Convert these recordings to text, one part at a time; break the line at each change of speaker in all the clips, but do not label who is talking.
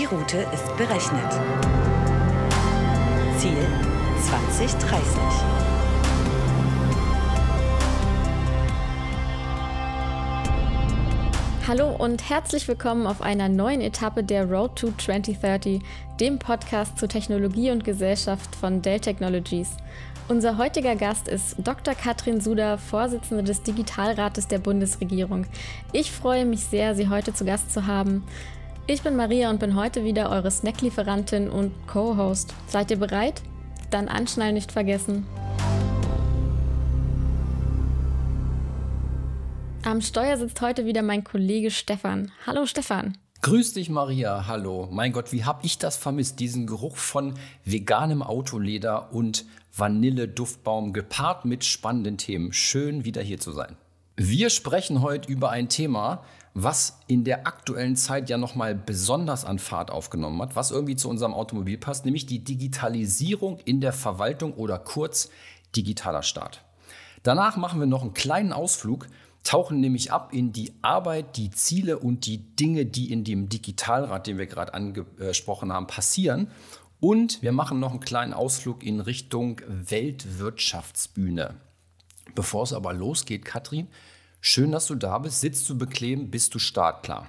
Die Route ist berechnet. Ziel 2030.
Hallo und herzlich willkommen auf einer neuen Etappe der Road to 2030, dem Podcast zu Technologie und Gesellschaft von Dell Technologies. Unser heutiger Gast ist Dr. Katrin Suder, Vorsitzende des Digitalrates der Bundesregierung. Ich freue mich sehr, Sie heute zu Gast zu haben. Ich bin Maria und bin heute wieder eure Snacklieferantin und Co-Host. Seid ihr bereit? Dann anschnallen nicht vergessen. Am Steuer sitzt heute wieder mein Kollege Stefan. Hallo Stefan.
Grüß dich, Maria. Hallo. Mein Gott, wie habe ich das vermisst? Diesen Geruch von veganem Autoleder und Vanilleduftbaum gepaart mit spannenden Themen. Schön, wieder hier zu sein. Wir sprechen heute über ein Thema, was in der aktuellen Zeit ja nochmal besonders an Fahrt aufgenommen hat, was irgendwie zu unserem Automobil passt, nämlich die Digitalisierung in der Verwaltung oder kurz digitaler Staat. Danach machen wir noch einen kleinen Ausflug, tauchen nämlich ab in die Arbeit, die Ziele und die Dinge, die in dem Digitalrat, den wir gerade angesprochen haben, passieren. Und wir machen noch einen kleinen Ausflug in Richtung Weltwirtschaftsbühne. Bevor es aber losgeht, Katrin, Schön, dass du da bist. Sitzt du bequem, bist du startklar.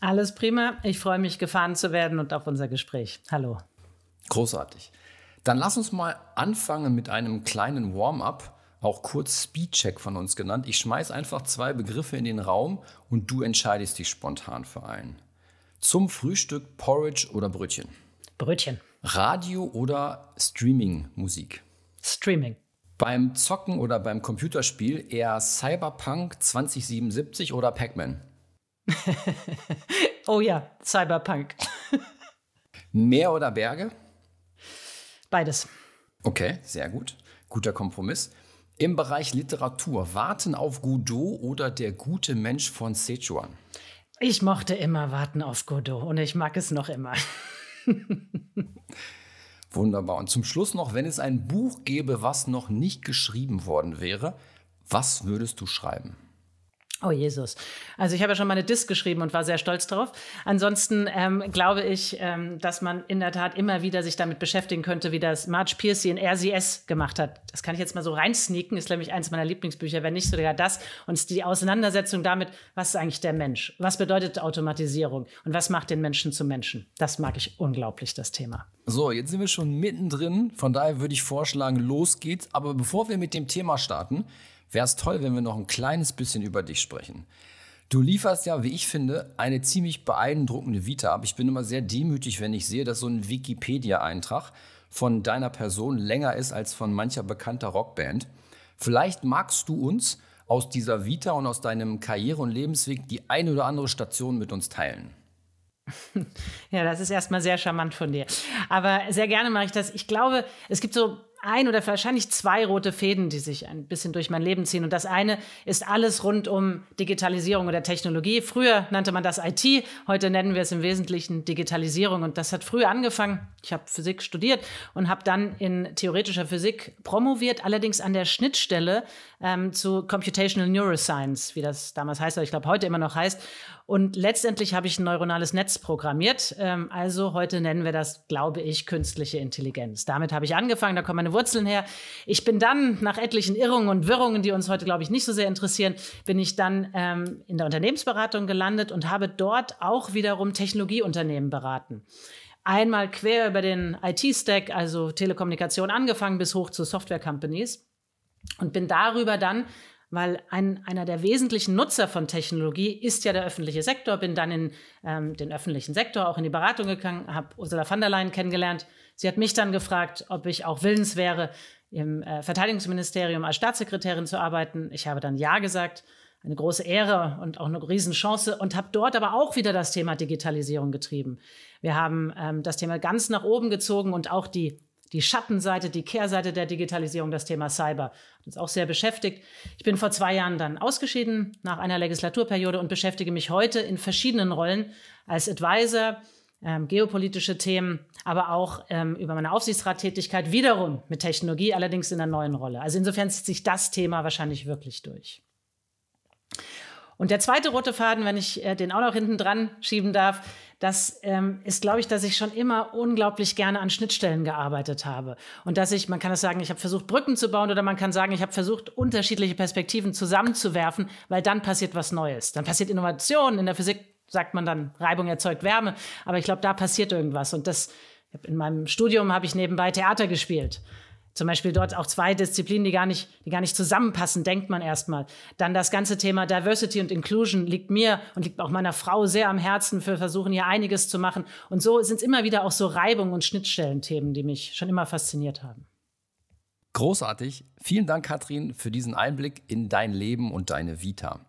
Alles prima. Ich freue mich, gefahren zu werden und auf unser Gespräch. Hallo.
Großartig. Dann lass uns mal anfangen mit einem kleinen Warm-up, auch kurz Speedcheck von uns genannt. Ich schmeiße einfach zwei Begriffe in den Raum und du entscheidest dich spontan für einen. Zum Frühstück Porridge oder Brötchen? Brötchen. Radio oder Streaming-Musik? Streaming beim Zocken oder beim Computerspiel eher Cyberpunk 2077 oder Pac-Man?
oh ja, Cyberpunk.
Meer oder Berge? Beides. Okay, sehr gut. Guter Kompromiss. Im Bereich Literatur, Warten auf Godot oder Der gute Mensch von Sichuan?
Ich mochte immer Warten auf Godot und ich mag es noch immer.
Wunderbar. Und zum Schluss noch, wenn es ein Buch gäbe, was noch nicht geschrieben worden wäre, was würdest du schreiben?
Oh Jesus. Also ich habe ja schon meine eine Disk geschrieben und war sehr stolz darauf. Ansonsten ähm, glaube ich, ähm, dass man in der Tat immer wieder sich damit beschäftigen könnte, wie das Marge Piercy in RCS gemacht hat. Das kann ich jetzt mal so reinsneaken, ist nämlich eins meiner Lieblingsbücher, wenn nicht sogar das. Und die Auseinandersetzung damit, was ist eigentlich der Mensch? Was bedeutet Automatisierung? Und was macht den Menschen zum Menschen? Das mag ich unglaublich, das Thema.
So, jetzt sind wir schon mittendrin. Von daher würde ich vorschlagen, los geht's. Aber bevor wir mit dem Thema starten, wäre es toll, wenn wir noch ein kleines bisschen über dich sprechen. Du lieferst ja, wie ich finde, eine ziemlich beeindruckende Vita ab. Ich bin immer sehr demütig, wenn ich sehe, dass so ein Wikipedia-Eintrag von deiner Person länger ist als von mancher bekannter Rockband. Vielleicht magst du uns aus dieser Vita und aus deinem Karriere- und Lebensweg die eine oder andere Station mit uns teilen.
Ja, das ist erstmal sehr charmant von dir. Aber sehr gerne mache ich das. Ich glaube, es gibt so ein oder wahrscheinlich zwei rote Fäden, die sich ein bisschen durch mein Leben ziehen. Und das eine ist alles rund um Digitalisierung oder Technologie. Früher nannte man das IT, heute nennen wir es im Wesentlichen Digitalisierung. Und das hat früher angefangen. Ich habe Physik studiert und habe dann in theoretischer Physik promoviert, allerdings an der Schnittstelle ähm, zu Computational Neuroscience, wie das damals heißt, oder ich glaube heute immer noch heißt. Und letztendlich habe ich ein neuronales Netz programmiert. Ähm, also heute nennen wir das, glaube ich, künstliche Intelligenz. Damit habe ich angefangen, da kommt meine Wurzeln her. Ich bin dann nach etlichen Irrungen und Wirrungen, die uns heute, glaube ich, nicht so sehr interessieren, bin ich dann ähm, in der Unternehmensberatung gelandet und habe dort auch wiederum Technologieunternehmen beraten einmal quer über den IT-Stack, also Telekommunikation angefangen bis hoch zu Software-Companies und bin darüber dann, weil ein, einer der wesentlichen Nutzer von Technologie ist ja der öffentliche Sektor, bin dann in ähm, den öffentlichen Sektor auch in die Beratung gegangen, habe Ursula von der Leyen kennengelernt, Sie hat mich dann gefragt, ob ich auch willens wäre, im äh, Verteidigungsministerium als Staatssekretärin zu arbeiten. Ich habe dann Ja gesagt. Eine große Ehre und auch eine Riesenchance und habe dort aber auch wieder das Thema Digitalisierung getrieben. Wir haben ähm, das Thema ganz nach oben gezogen und auch die die Schattenseite, die Kehrseite der Digitalisierung, das Thema Cyber. Hat uns auch sehr beschäftigt. Ich bin vor zwei Jahren dann ausgeschieden nach einer Legislaturperiode und beschäftige mich heute in verschiedenen Rollen als Advisor, ähm, geopolitische Themen, aber auch ähm, über meine Aufsichtsrattätigkeit wiederum mit Technologie, allerdings in einer neuen Rolle. Also insofern zieht sich das Thema wahrscheinlich wirklich durch. Und der zweite rote Faden, wenn ich äh, den auch noch hinten dran schieben darf, das ähm, ist, glaube ich, dass ich schon immer unglaublich gerne an Schnittstellen gearbeitet habe. Und dass ich, man kann es sagen, ich habe versucht, Brücken zu bauen oder man kann sagen, ich habe versucht, unterschiedliche Perspektiven zusammenzuwerfen, weil dann passiert was Neues. Dann passiert Innovation. In der Physik sagt man dann, Reibung erzeugt Wärme. Aber ich glaube, da passiert irgendwas. Und das, in meinem Studium habe ich nebenbei Theater gespielt. Zum Beispiel dort auch zwei Disziplinen, die gar nicht, die gar nicht zusammenpassen, denkt man erstmal. Dann das ganze Thema Diversity und Inclusion liegt mir und liegt auch meiner Frau sehr am Herzen. für versuchen hier einiges zu machen. Und so sind es immer wieder auch so Reibungen und Schnittstellenthemen, die mich schon immer fasziniert haben.
Großartig. Vielen Dank, Katrin, für diesen Einblick in dein Leben und deine Vita.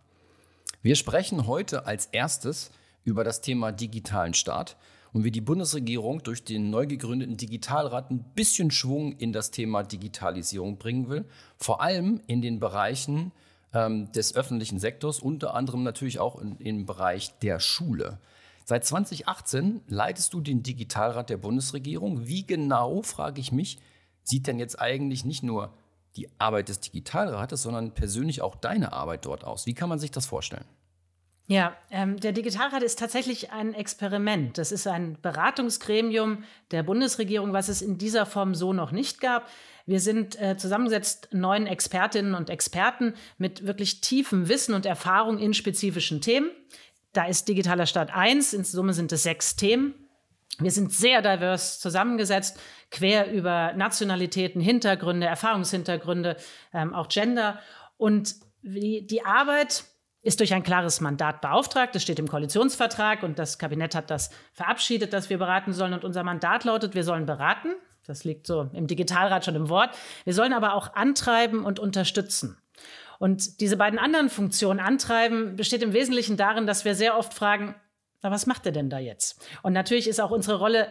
Wir sprechen heute als erstes über das Thema digitalen Staat und wie die Bundesregierung durch den neu gegründeten Digitalrat ein bisschen Schwung in das Thema Digitalisierung bringen will, vor allem in den Bereichen ähm, des öffentlichen Sektors, unter anderem natürlich auch in, im Bereich der Schule. Seit 2018 leitest du den Digitalrat der Bundesregierung. Wie genau, frage ich mich, sieht denn jetzt eigentlich nicht nur die Arbeit des Digitalrates, sondern persönlich auch deine Arbeit dort aus. Wie kann man sich das vorstellen?
Ja, ähm, der Digitalrat ist tatsächlich ein Experiment. Das ist ein Beratungsgremium der Bundesregierung, was es in dieser Form so noch nicht gab. Wir sind äh, zusammengesetzt neun Expertinnen und Experten mit wirklich tiefem Wissen und Erfahrung in spezifischen Themen. Da ist digitaler Staat eins. In Summe sind es sechs Themen. Wir sind sehr divers zusammengesetzt, quer über Nationalitäten, Hintergründe, Erfahrungshintergründe, ähm, auch Gender. Und die, die Arbeit ist durch ein klares Mandat beauftragt. Das steht im Koalitionsvertrag und das Kabinett hat das verabschiedet, dass wir beraten sollen. Und unser Mandat lautet, wir sollen beraten. Das liegt so im Digitalrat schon im Wort. Wir sollen aber auch antreiben und unterstützen. Und diese beiden anderen Funktionen antreiben besteht im Wesentlichen darin, dass wir sehr oft fragen, na, was macht er denn da jetzt? Und natürlich ist auch unsere Rolle,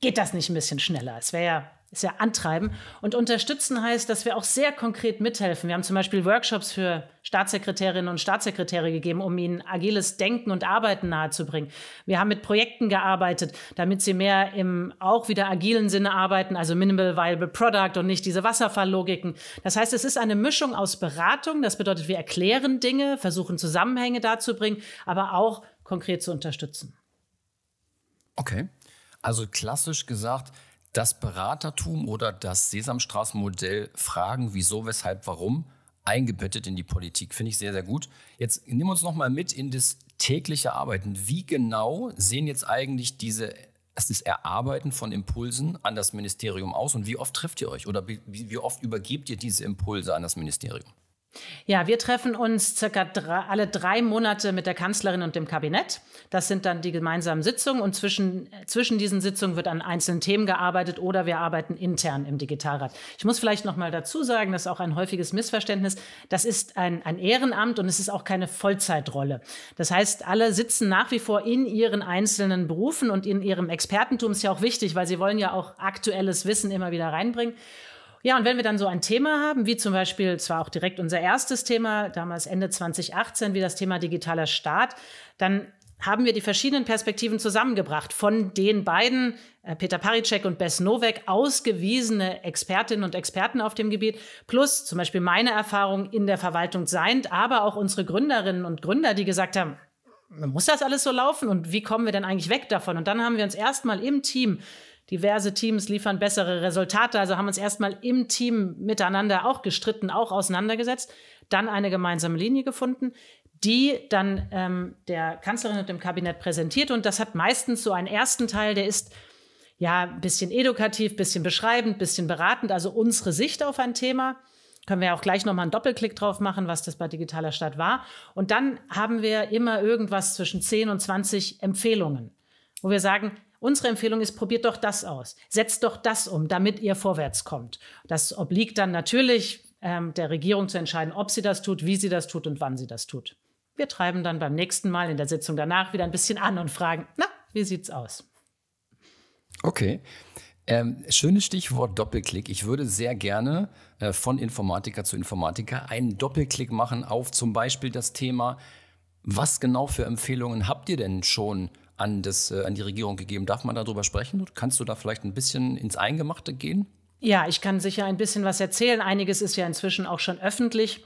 geht das nicht ein bisschen schneller? Es wäre ja ist ja antreiben. Und unterstützen heißt, dass wir auch sehr konkret mithelfen. Wir haben zum Beispiel Workshops für Staatssekretärinnen und Staatssekretäre gegeben, um ihnen agiles Denken und Arbeiten nahezubringen. Wir haben mit Projekten gearbeitet, damit sie mehr im auch wieder agilen Sinne arbeiten, also Minimal Viable Product und nicht diese Wasserfalllogiken. Das heißt, es ist eine Mischung aus Beratung. Das bedeutet, wir erklären Dinge, versuchen Zusammenhänge darzubringen, aber auch konkret zu unterstützen.
Okay. Also klassisch gesagt, das Beratertum oder das Sesamstraßenmodell fragen, wieso, weshalb, warum, eingebettet in die Politik. Finde ich sehr, sehr gut. Jetzt nehmen wir uns nochmal mit in das tägliche Arbeiten. Wie genau sehen jetzt eigentlich diese, das Erarbeiten von Impulsen an das Ministerium aus und wie oft trifft ihr euch oder wie, wie oft übergebt ihr diese Impulse an das Ministerium?
Ja, wir treffen uns circa drei, alle drei Monate mit der Kanzlerin und dem Kabinett. Das sind dann die gemeinsamen Sitzungen und zwischen, zwischen diesen Sitzungen wird an einzelnen Themen gearbeitet oder wir arbeiten intern im Digitalrat. Ich muss vielleicht noch mal dazu sagen, das ist auch ein häufiges Missverständnis. Das ist ein, ein Ehrenamt und es ist auch keine Vollzeitrolle. Das heißt, alle sitzen nach wie vor in ihren einzelnen Berufen und in ihrem Expertentum ist ja auch wichtig, weil sie wollen ja auch aktuelles Wissen immer wieder reinbringen. Ja, und wenn wir dann so ein Thema haben, wie zum Beispiel, es war auch direkt unser erstes Thema, damals Ende 2018, wie das Thema digitaler Staat, dann haben wir die verschiedenen Perspektiven zusammengebracht von den beiden, äh, Peter Paritschek und Bess Nowek, ausgewiesene Expertinnen und Experten auf dem Gebiet, plus zum Beispiel meine Erfahrung in der Verwaltung seind, aber auch unsere Gründerinnen und Gründer, die gesagt haben, muss das alles so laufen und wie kommen wir denn eigentlich weg davon? Und dann haben wir uns erstmal im Team diverse Teams liefern bessere Resultate. Also haben uns erstmal im Team miteinander auch gestritten, auch auseinandergesetzt, dann eine gemeinsame Linie gefunden, die dann ähm, der Kanzlerin und dem Kabinett präsentiert. Und das hat meistens so einen ersten Teil, der ist ja ein bisschen edukativ, ein bisschen beschreibend, ein bisschen beratend, also unsere Sicht auf ein Thema. Können wir auch gleich nochmal einen Doppelklick drauf machen, was das bei digitaler Stadt war. Und dann haben wir immer irgendwas zwischen 10 und 20 Empfehlungen, wo wir sagen, Unsere Empfehlung ist, probiert doch das aus, setzt doch das um, damit ihr vorwärts kommt. Das obliegt dann natürlich ähm, der Regierung zu entscheiden, ob sie das tut, wie sie das tut und wann sie das tut. Wir treiben dann beim nächsten Mal in der Sitzung danach wieder ein bisschen an und fragen, na, wie sieht's aus?
Okay. Ähm, schönes Stichwort Doppelklick. Ich würde sehr gerne äh, von Informatiker zu Informatiker einen Doppelklick machen auf zum Beispiel das Thema, was genau für Empfehlungen habt ihr denn schon an, das, äh, an die Regierung gegeben. Darf man darüber sprechen? Kannst du da vielleicht ein bisschen ins Eingemachte gehen?
Ja, ich kann sicher ein bisschen was erzählen. Einiges ist ja inzwischen auch schon öffentlich.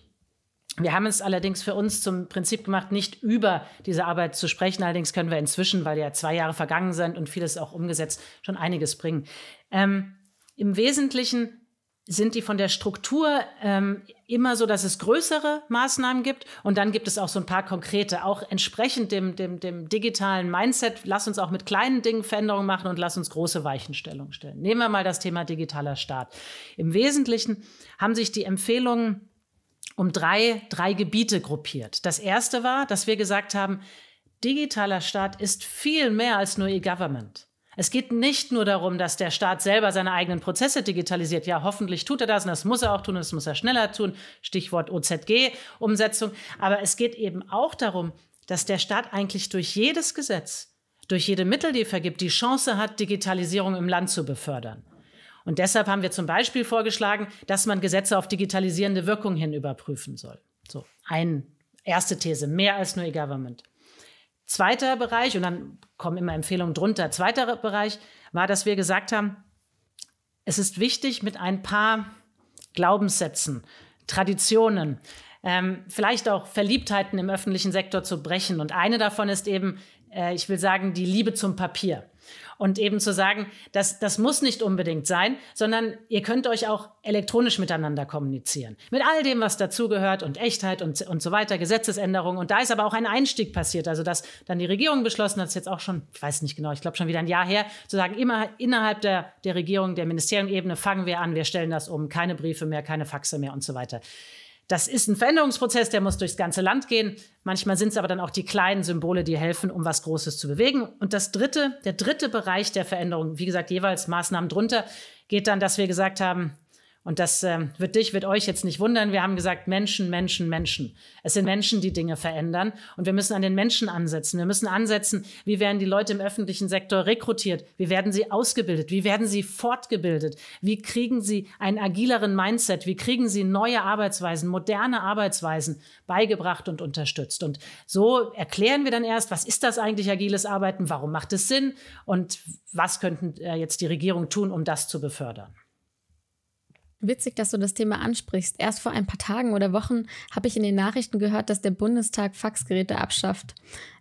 Wir haben es allerdings für uns zum Prinzip gemacht, nicht über diese Arbeit zu sprechen. Allerdings können wir inzwischen, weil ja zwei Jahre vergangen sind und vieles auch umgesetzt, schon einiges bringen. Ähm, Im Wesentlichen sind die von der Struktur ähm, immer so, dass es größere Maßnahmen gibt. Und dann gibt es auch so ein paar konkrete, auch entsprechend dem, dem, dem digitalen Mindset, lass uns auch mit kleinen Dingen Veränderungen machen und lass uns große Weichenstellungen stellen. Nehmen wir mal das Thema digitaler Staat. Im Wesentlichen haben sich die Empfehlungen um drei, drei Gebiete gruppiert. Das erste war, dass wir gesagt haben, digitaler Staat ist viel mehr als nur E-Government. Es geht nicht nur darum, dass der Staat selber seine eigenen Prozesse digitalisiert. Ja, hoffentlich tut er das und das muss er auch tun und das muss er schneller tun. Stichwort OZG-Umsetzung. Aber es geht eben auch darum, dass der Staat eigentlich durch jedes Gesetz, durch jede Mittel, die er vergibt, die Chance hat, Digitalisierung im Land zu befördern. Und deshalb haben wir zum Beispiel vorgeschlagen, dass man Gesetze auf digitalisierende Wirkung hin überprüfen soll. So, eine erste These, mehr als nur E-Government. Zweiter Bereich, und dann kommen immer Empfehlungen drunter, zweiter Bereich war, dass wir gesagt haben, es ist wichtig, mit ein paar Glaubenssätzen, Traditionen, ähm, vielleicht auch Verliebtheiten im öffentlichen Sektor zu brechen. Und eine davon ist eben, äh, ich will sagen, die Liebe zum Papier. Und eben zu sagen, das, das muss nicht unbedingt sein, sondern ihr könnt euch auch elektronisch miteinander kommunizieren. Mit all dem, was dazugehört und Echtheit und, und so weiter, Gesetzesänderungen. Und da ist aber auch ein Einstieg passiert. Also, dass dann die Regierung beschlossen hat, ist jetzt auch schon, ich weiß nicht genau, ich glaube schon wieder ein Jahr her, zu sagen, immer innerhalb der, der Regierung, der Ministeriumebene fangen wir an, wir stellen das um, keine Briefe mehr, keine Faxe mehr und so weiter. Das ist ein Veränderungsprozess, der muss durchs ganze Land gehen. Manchmal sind es aber dann auch die kleinen Symbole, die helfen, um was Großes zu bewegen. Und das dritte, der dritte Bereich der Veränderung, wie gesagt, jeweils Maßnahmen drunter, geht dann, dass wir gesagt haben, und das ähm, wird dich, wird euch jetzt nicht wundern. Wir haben gesagt, Menschen, Menschen, Menschen. Es sind Menschen, die Dinge verändern. Und wir müssen an den Menschen ansetzen. Wir müssen ansetzen, wie werden die Leute im öffentlichen Sektor rekrutiert? Wie werden sie ausgebildet? Wie werden sie fortgebildet? Wie kriegen sie einen agileren Mindset? Wie kriegen sie neue Arbeitsweisen, moderne Arbeitsweisen beigebracht und unterstützt? Und so erklären wir dann erst, was ist das eigentlich agiles Arbeiten? Warum macht es Sinn? Und was könnten äh, jetzt die Regierung tun, um das zu befördern?
Witzig, dass du das Thema ansprichst. Erst vor ein paar Tagen oder Wochen habe ich in den Nachrichten gehört, dass der Bundestag Faxgeräte abschafft.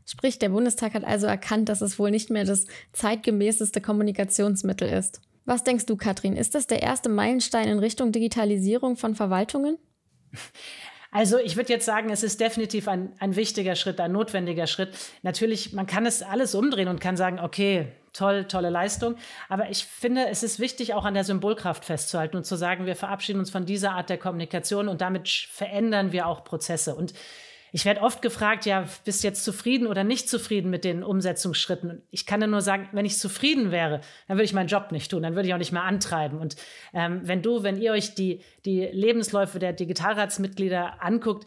Sprich, der Bundestag hat also erkannt, dass es wohl nicht mehr das zeitgemäßeste Kommunikationsmittel ist. Was denkst du, Katrin? Ist das der erste Meilenstein in Richtung Digitalisierung von Verwaltungen?
Also ich würde jetzt sagen, es ist definitiv ein, ein wichtiger Schritt, ein notwendiger Schritt. Natürlich, man kann es alles umdrehen und kann sagen, okay, toll, tolle Leistung. Aber ich finde, es ist wichtig, auch an der Symbolkraft festzuhalten und zu sagen, wir verabschieden uns von dieser Art der Kommunikation und damit verändern wir auch Prozesse. Und ich werde oft gefragt, ja, bist du jetzt zufrieden oder nicht zufrieden mit den Umsetzungsschritten? Ich kann dann nur sagen, wenn ich zufrieden wäre, dann würde ich meinen Job nicht tun, dann würde ich auch nicht mehr antreiben. Und ähm, wenn du, wenn ihr euch die, die Lebensläufe der Digitalratsmitglieder anguckt,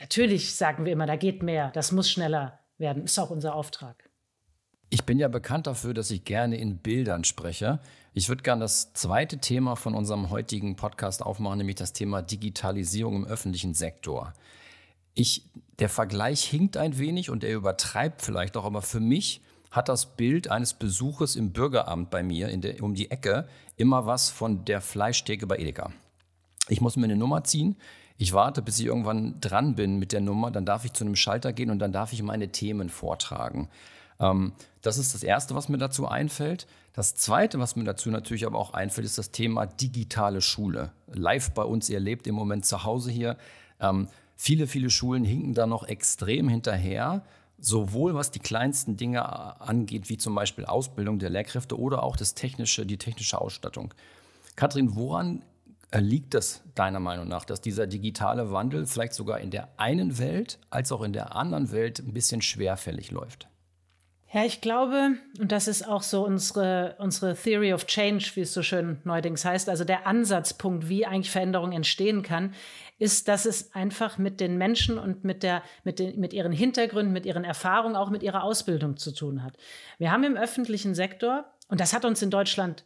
natürlich sagen wir immer, da geht mehr, das muss schneller werden, ist auch unser Auftrag.
Ich bin ja bekannt dafür, dass ich gerne in Bildern spreche. Ich würde gerne das zweite Thema von unserem heutigen Podcast aufmachen, nämlich das Thema Digitalisierung im öffentlichen Sektor. Ich, der Vergleich hinkt ein wenig und er übertreibt vielleicht auch, aber für mich hat das Bild eines Besuches im Bürgeramt bei mir in der, um die Ecke immer was von der Fleischtheke bei Edeka. Ich muss mir eine Nummer ziehen, ich warte, bis ich irgendwann dran bin mit der Nummer, dann darf ich zu einem Schalter gehen und dann darf ich meine Themen vortragen. Ähm, das ist das Erste, was mir dazu einfällt. Das Zweite, was mir dazu natürlich aber auch einfällt, ist das Thema digitale Schule. Live bei uns, ihr lebt im Moment zu Hause hier. Ähm, viele, viele Schulen hinken da noch extrem hinterher sowohl was die kleinsten Dinge angeht, wie zum Beispiel Ausbildung der Lehrkräfte oder auch das technische, die technische Ausstattung. Kathrin, woran äh, liegt das deiner Meinung nach, dass dieser digitale Wandel vielleicht sogar in der einen Welt als auch in der anderen Welt ein bisschen schwerfällig läuft?
Ja, ich glaube, und das ist auch so unsere, unsere Theory of Change, wie es so schön neuerdings heißt, also der Ansatzpunkt, wie eigentlich Veränderung entstehen kann, ist, dass es einfach mit den Menschen und mit, der, mit, den, mit ihren Hintergründen, mit ihren Erfahrungen, auch mit ihrer Ausbildung zu tun hat. Wir haben im öffentlichen Sektor, und das hat uns in Deutschland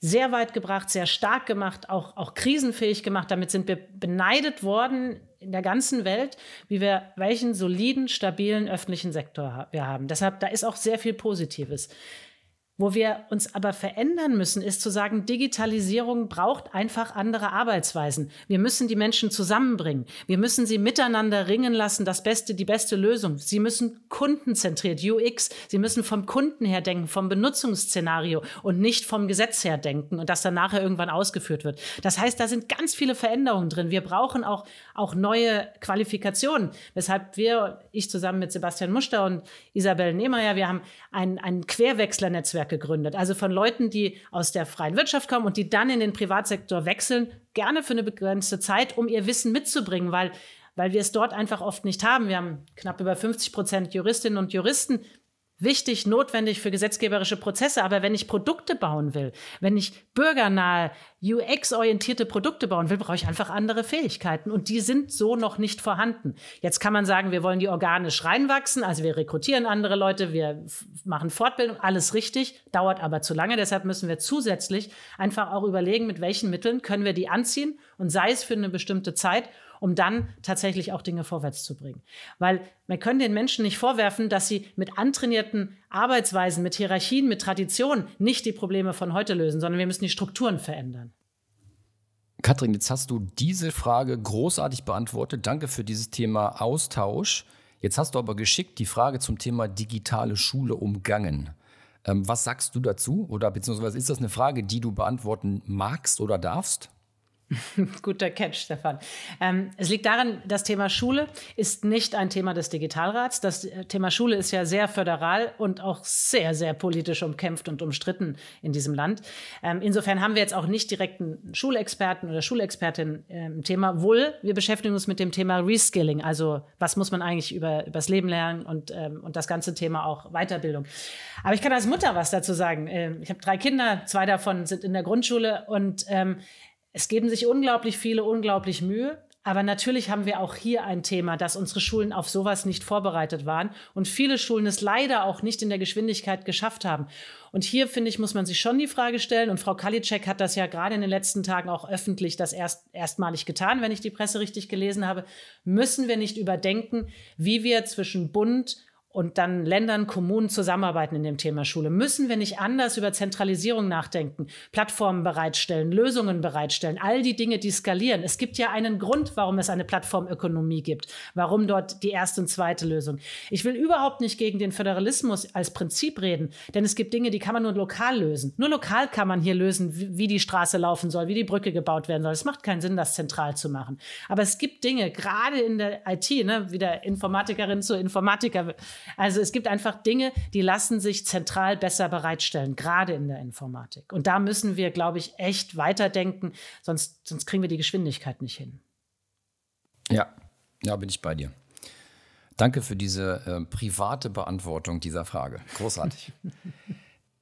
sehr weit gebracht, sehr stark gemacht, auch, auch krisenfähig gemacht. Damit sind wir beneidet worden in der ganzen Welt, wie wir welchen soliden, stabilen öffentlichen Sektor wir haben. Deshalb, da ist auch sehr viel Positives. Wo wir uns aber verändern müssen, ist zu sagen, Digitalisierung braucht einfach andere Arbeitsweisen. Wir müssen die Menschen zusammenbringen. Wir müssen sie miteinander ringen lassen, das Beste, die beste Lösung. Sie müssen kundenzentriert, UX, sie müssen vom Kunden her denken, vom Benutzungsszenario und nicht vom Gesetz her denken und das dann nachher irgendwann ausgeführt wird. Das heißt, da sind ganz viele Veränderungen drin. Wir brauchen auch, auch neue Qualifikationen, weshalb wir, ich zusammen mit Sebastian Muster und Isabel Nehmeyer, wir haben ein, ein Querwechslernetzwerk Netzwerk gegründet. Also von Leuten, die aus der freien Wirtschaft kommen und die dann in den Privatsektor wechseln, gerne für eine begrenzte Zeit, um ihr Wissen mitzubringen, weil weil wir es dort einfach oft nicht haben. Wir haben knapp über 50 Prozent Juristinnen und Juristen, wichtig, notwendig für gesetzgeberische Prozesse. Aber wenn ich Produkte bauen will, wenn ich bürgernahe, UX-orientierte Produkte bauen will, brauche ich einfach andere Fähigkeiten. Und die sind so noch nicht vorhanden. Jetzt kann man sagen, wir wollen die organisch reinwachsen. Also wir rekrutieren andere Leute, wir machen Fortbildung, alles richtig, dauert aber zu lange. Deshalb müssen wir zusätzlich einfach auch überlegen, mit welchen Mitteln können wir die anziehen und sei es für eine bestimmte Zeit um dann tatsächlich auch Dinge vorwärts zu bringen. Weil man kann den Menschen nicht vorwerfen, dass sie mit antrainierten Arbeitsweisen, mit Hierarchien, mit Traditionen nicht die Probleme von heute lösen, sondern wir müssen die Strukturen verändern.
Katrin, jetzt hast du diese Frage großartig beantwortet. Danke für dieses Thema Austausch. Jetzt hast du aber geschickt die Frage zum Thema digitale Schule umgangen. Ähm, was sagst du dazu? Oder beziehungsweise ist das eine Frage, die du beantworten magst oder darfst?
Guter Catch, Stefan. Ähm, es liegt daran, das Thema Schule ist nicht ein Thema des Digitalrats. Das äh, Thema Schule ist ja sehr föderal und auch sehr, sehr politisch umkämpft und umstritten in diesem Land. Ähm, insofern haben wir jetzt auch nicht direkt einen Schulexperten oder Schulexpertin äh, im Thema. Wohl, wir beschäftigen uns mit dem Thema Reskilling. Also, was muss man eigentlich über, übers Leben lernen und, ähm, und das ganze Thema auch Weiterbildung. Aber ich kann als Mutter was dazu sagen. Ähm, ich habe drei Kinder, zwei davon sind in der Grundschule und ähm, es geben sich unglaublich viele, unglaublich Mühe. Aber natürlich haben wir auch hier ein Thema, dass unsere Schulen auf sowas nicht vorbereitet waren und viele Schulen es leider auch nicht in der Geschwindigkeit geschafft haben. Und hier, finde ich, muss man sich schon die Frage stellen, und Frau Kalitschek hat das ja gerade in den letzten Tagen auch öffentlich das erst, erstmalig getan, wenn ich die Presse richtig gelesen habe, müssen wir nicht überdenken, wie wir zwischen Bund und dann Ländern, Kommunen zusammenarbeiten in dem Thema Schule? Müssen wir nicht anders über Zentralisierung nachdenken, Plattformen bereitstellen, Lösungen bereitstellen, all die Dinge, die skalieren? Es gibt ja einen Grund, warum es eine Plattformökonomie gibt, warum dort die erste und zweite Lösung. Ich will überhaupt nicht gegen den Föderalismus als Prinzip reden, denn es gibt Dinge, die kann man nur lokal lösen. Nur lokal kann man hier lösen, wie die Straße laufen soll, wie die Brücke gebaut werden soll. Es macht keinen Sinn, das zentral zu machen. Aber es gibt Dinge, gerade in der IT, ne, wie der Informatikerin zu Informatiker also es gibt einfach Dinge, die lassen sich zentral besser bereitstellen, gerade in der Informatik. Und da müssen wir, glaube ich, echt weiterdenken, sonst, sonst kriegen wir die Geschwindigkeit nicht hin.
Ja, ja, bin ich bei dir. Danke für diese äh, private Beantwortung dieser Frage. Großartig.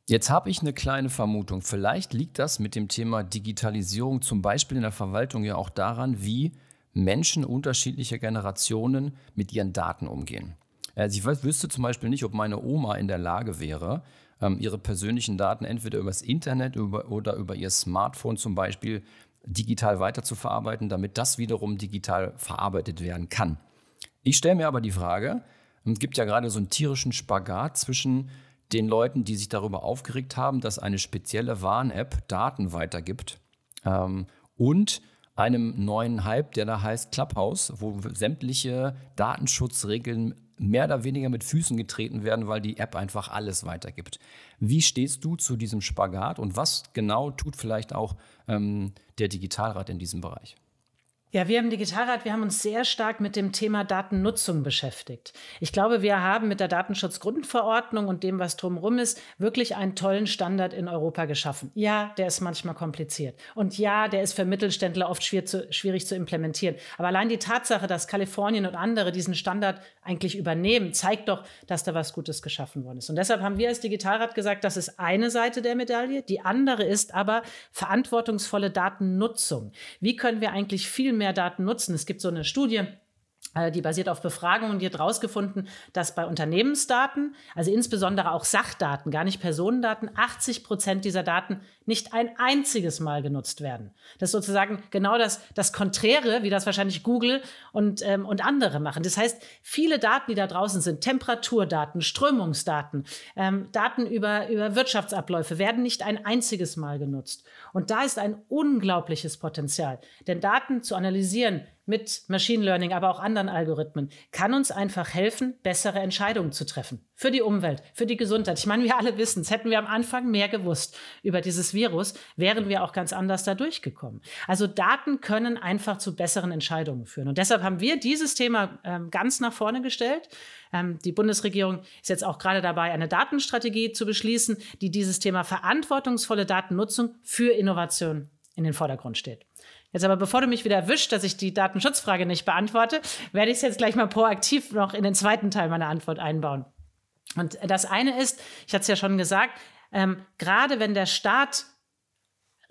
Jetzt habe ich eine kleine Vermutung. Vielleicht liegt das mit dem Thema Digitalisierung zum Beispiel in der Verwaltung ja auch daran, wie Menschen unterschiedlicher Generationen mit ihren Daten umgehen. Also ich weiß, wüsste zum Beispiel nicht, ob meine Oma in der Lage wäre, ähm, ihre persönlichen Daten entweder übers Internet über, oder über ihr Smartphone zum Beispiel digital weiterzuverarbeiten, damit das wiederum digital verarbeitet werden kann. Ich stelle mir aber die Frage, ähm, es gibt ja gerade so einen tierischen Spagat zwischen den Leuten, die sich darüber aufgeregt haben, dass eine spezielle Warn-App Daten weitergibt ähm, und einem neuen Hype, der da heißt Clubhouse, wo sämtliche Datenschutzregeln mehr oder weniger mit Füßen getreten werden, weil die App einfach alles weitergibt. Wie stehst du zu diesem Spagat und was genau tut vielleicht auch ähm, der Digitalrat in diesem Bereich?
Ja, wir im Digitalrat, wir haben uns sehr stark mit dem Thema Datennutzung beschäftigt. Ich glaube, wir haben mit der Datenschutzgrundverordnung und dem, was drumherum ist, wirklich einen tollen Standard in Europa geschaffen. Ja, der ist manchmal kompliziert. Und ja, der ist für Mittelständler oft schwierig zu, schwierig zu implementieren. Aber allein die Tatsache, dass Kalifornien und andere diesen Standard eigentlich übernehmen, zeigt doch, dass da was Gutes geschaffen worden ist. Und deshalb haben wir als Digitalrat gesagt, das ist eine Seite der Medaille. Die andere ist aber verantwortungsvolle Datennutzung. Wie können wir eigentlich viel mehr mehr Daten nutzen. Es gibt so eine Studie, äh, die basiert auf Befragungen, die hat herausgefunden, dass bei Unternehmensdaten, also insbesondere auch Sachdaten, gar nicht Personendaten, 80 Prozent dieser Daten nicht ein einziges Mal genutzt werden. Das ist sozusagen genau das, das Konträre, wie das wahrscheinlich Google und, ähm, und andere machen. Das heißt, viele Daten, die da draußen sind, Temperaturdaten, Strömungsdaten, ähm, Daten über, über Wirtschaftsabläufe, werden nicht ein einziges Mal genutzt. Und da ist ein unglaubliches Potenzial. Denn Daten zu analysieren mit Machine Learning, aber auch anderen Algorithmen, kann uns einfach helfen, bessere Entscheidungen zu treffen für die Umwelt, für die Gesundheit. Ich meine, wir alle wissen es. Hätten wir am Anfang mehr gewusst über dieses Virus, wären wir auch ganz anders da durchgekommen. Also Daten können einfach zu besseren Entscheidungen führen. Und deshalb haben wir dieses Thema ähm, ganz nach vorne gestellt. Ähm, die Bundesregierung ist jetzt auch gerade dabei, eine Datenstrategie zu beschließen, die dieses Thema verantwortungsvolle Datennutzung für Innovation in den Vordergrund steht. Jetzt aber, bevor du mich wieder erwischt, dass ich die Datenschutzfrage nicht beantworte, werde ich es jetzt gleich mal proaktiv noch in den zweiten Teil meiner Antwort einbauen. Und das eine ist, ich hatte es ja schon gesagt, ähm, gerade wenn der Staat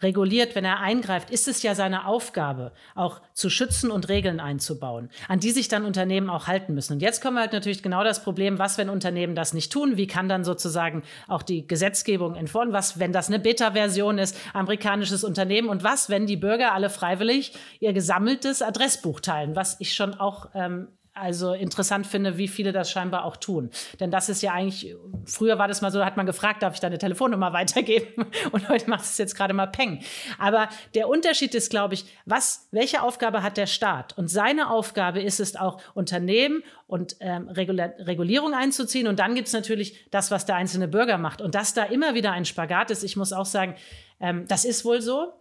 reguliert, wenn er eingreift, ist es ja seine Aufgabe, auch zu schützen und Regeln einzubauen, an die sich dann Unternehmen auch halten müssen. Und jetzt kommen wir halt natürlich genau das Problem, was, wenn Unternehmen das nicht tun, wie kann dann sozusagen auch die Gesetzgebung entfallen, was, wenn das eine Beta-Version ist, amerikanisches Unternehmen und was, wenn die Bürger alle freiwillig ihr gesammeltes Adressbuch teilen, was ich schon auch ähm, also interessant finde, wie viele das scheinbar auch tun. Denn das ist ja eigentlich, früher war das mal so, da hat man gefragt, darf ich deine Telefonnummer weitergeben? Und heute macht es jetzt gerade mal Peng. Aber der Unterschied ist, glaube ich, was, welche Aufgabe hat der Staat? Und seine Aufgabe ist es auch, Unternehmen und ähm, Regulierung einzuziehen. Und dann gibt es natürlich das, was der einzelne Bürger macht. Und dass da immer wieder ein Spagat ist, ich muss auch sagen, ähm, das ist wohl so.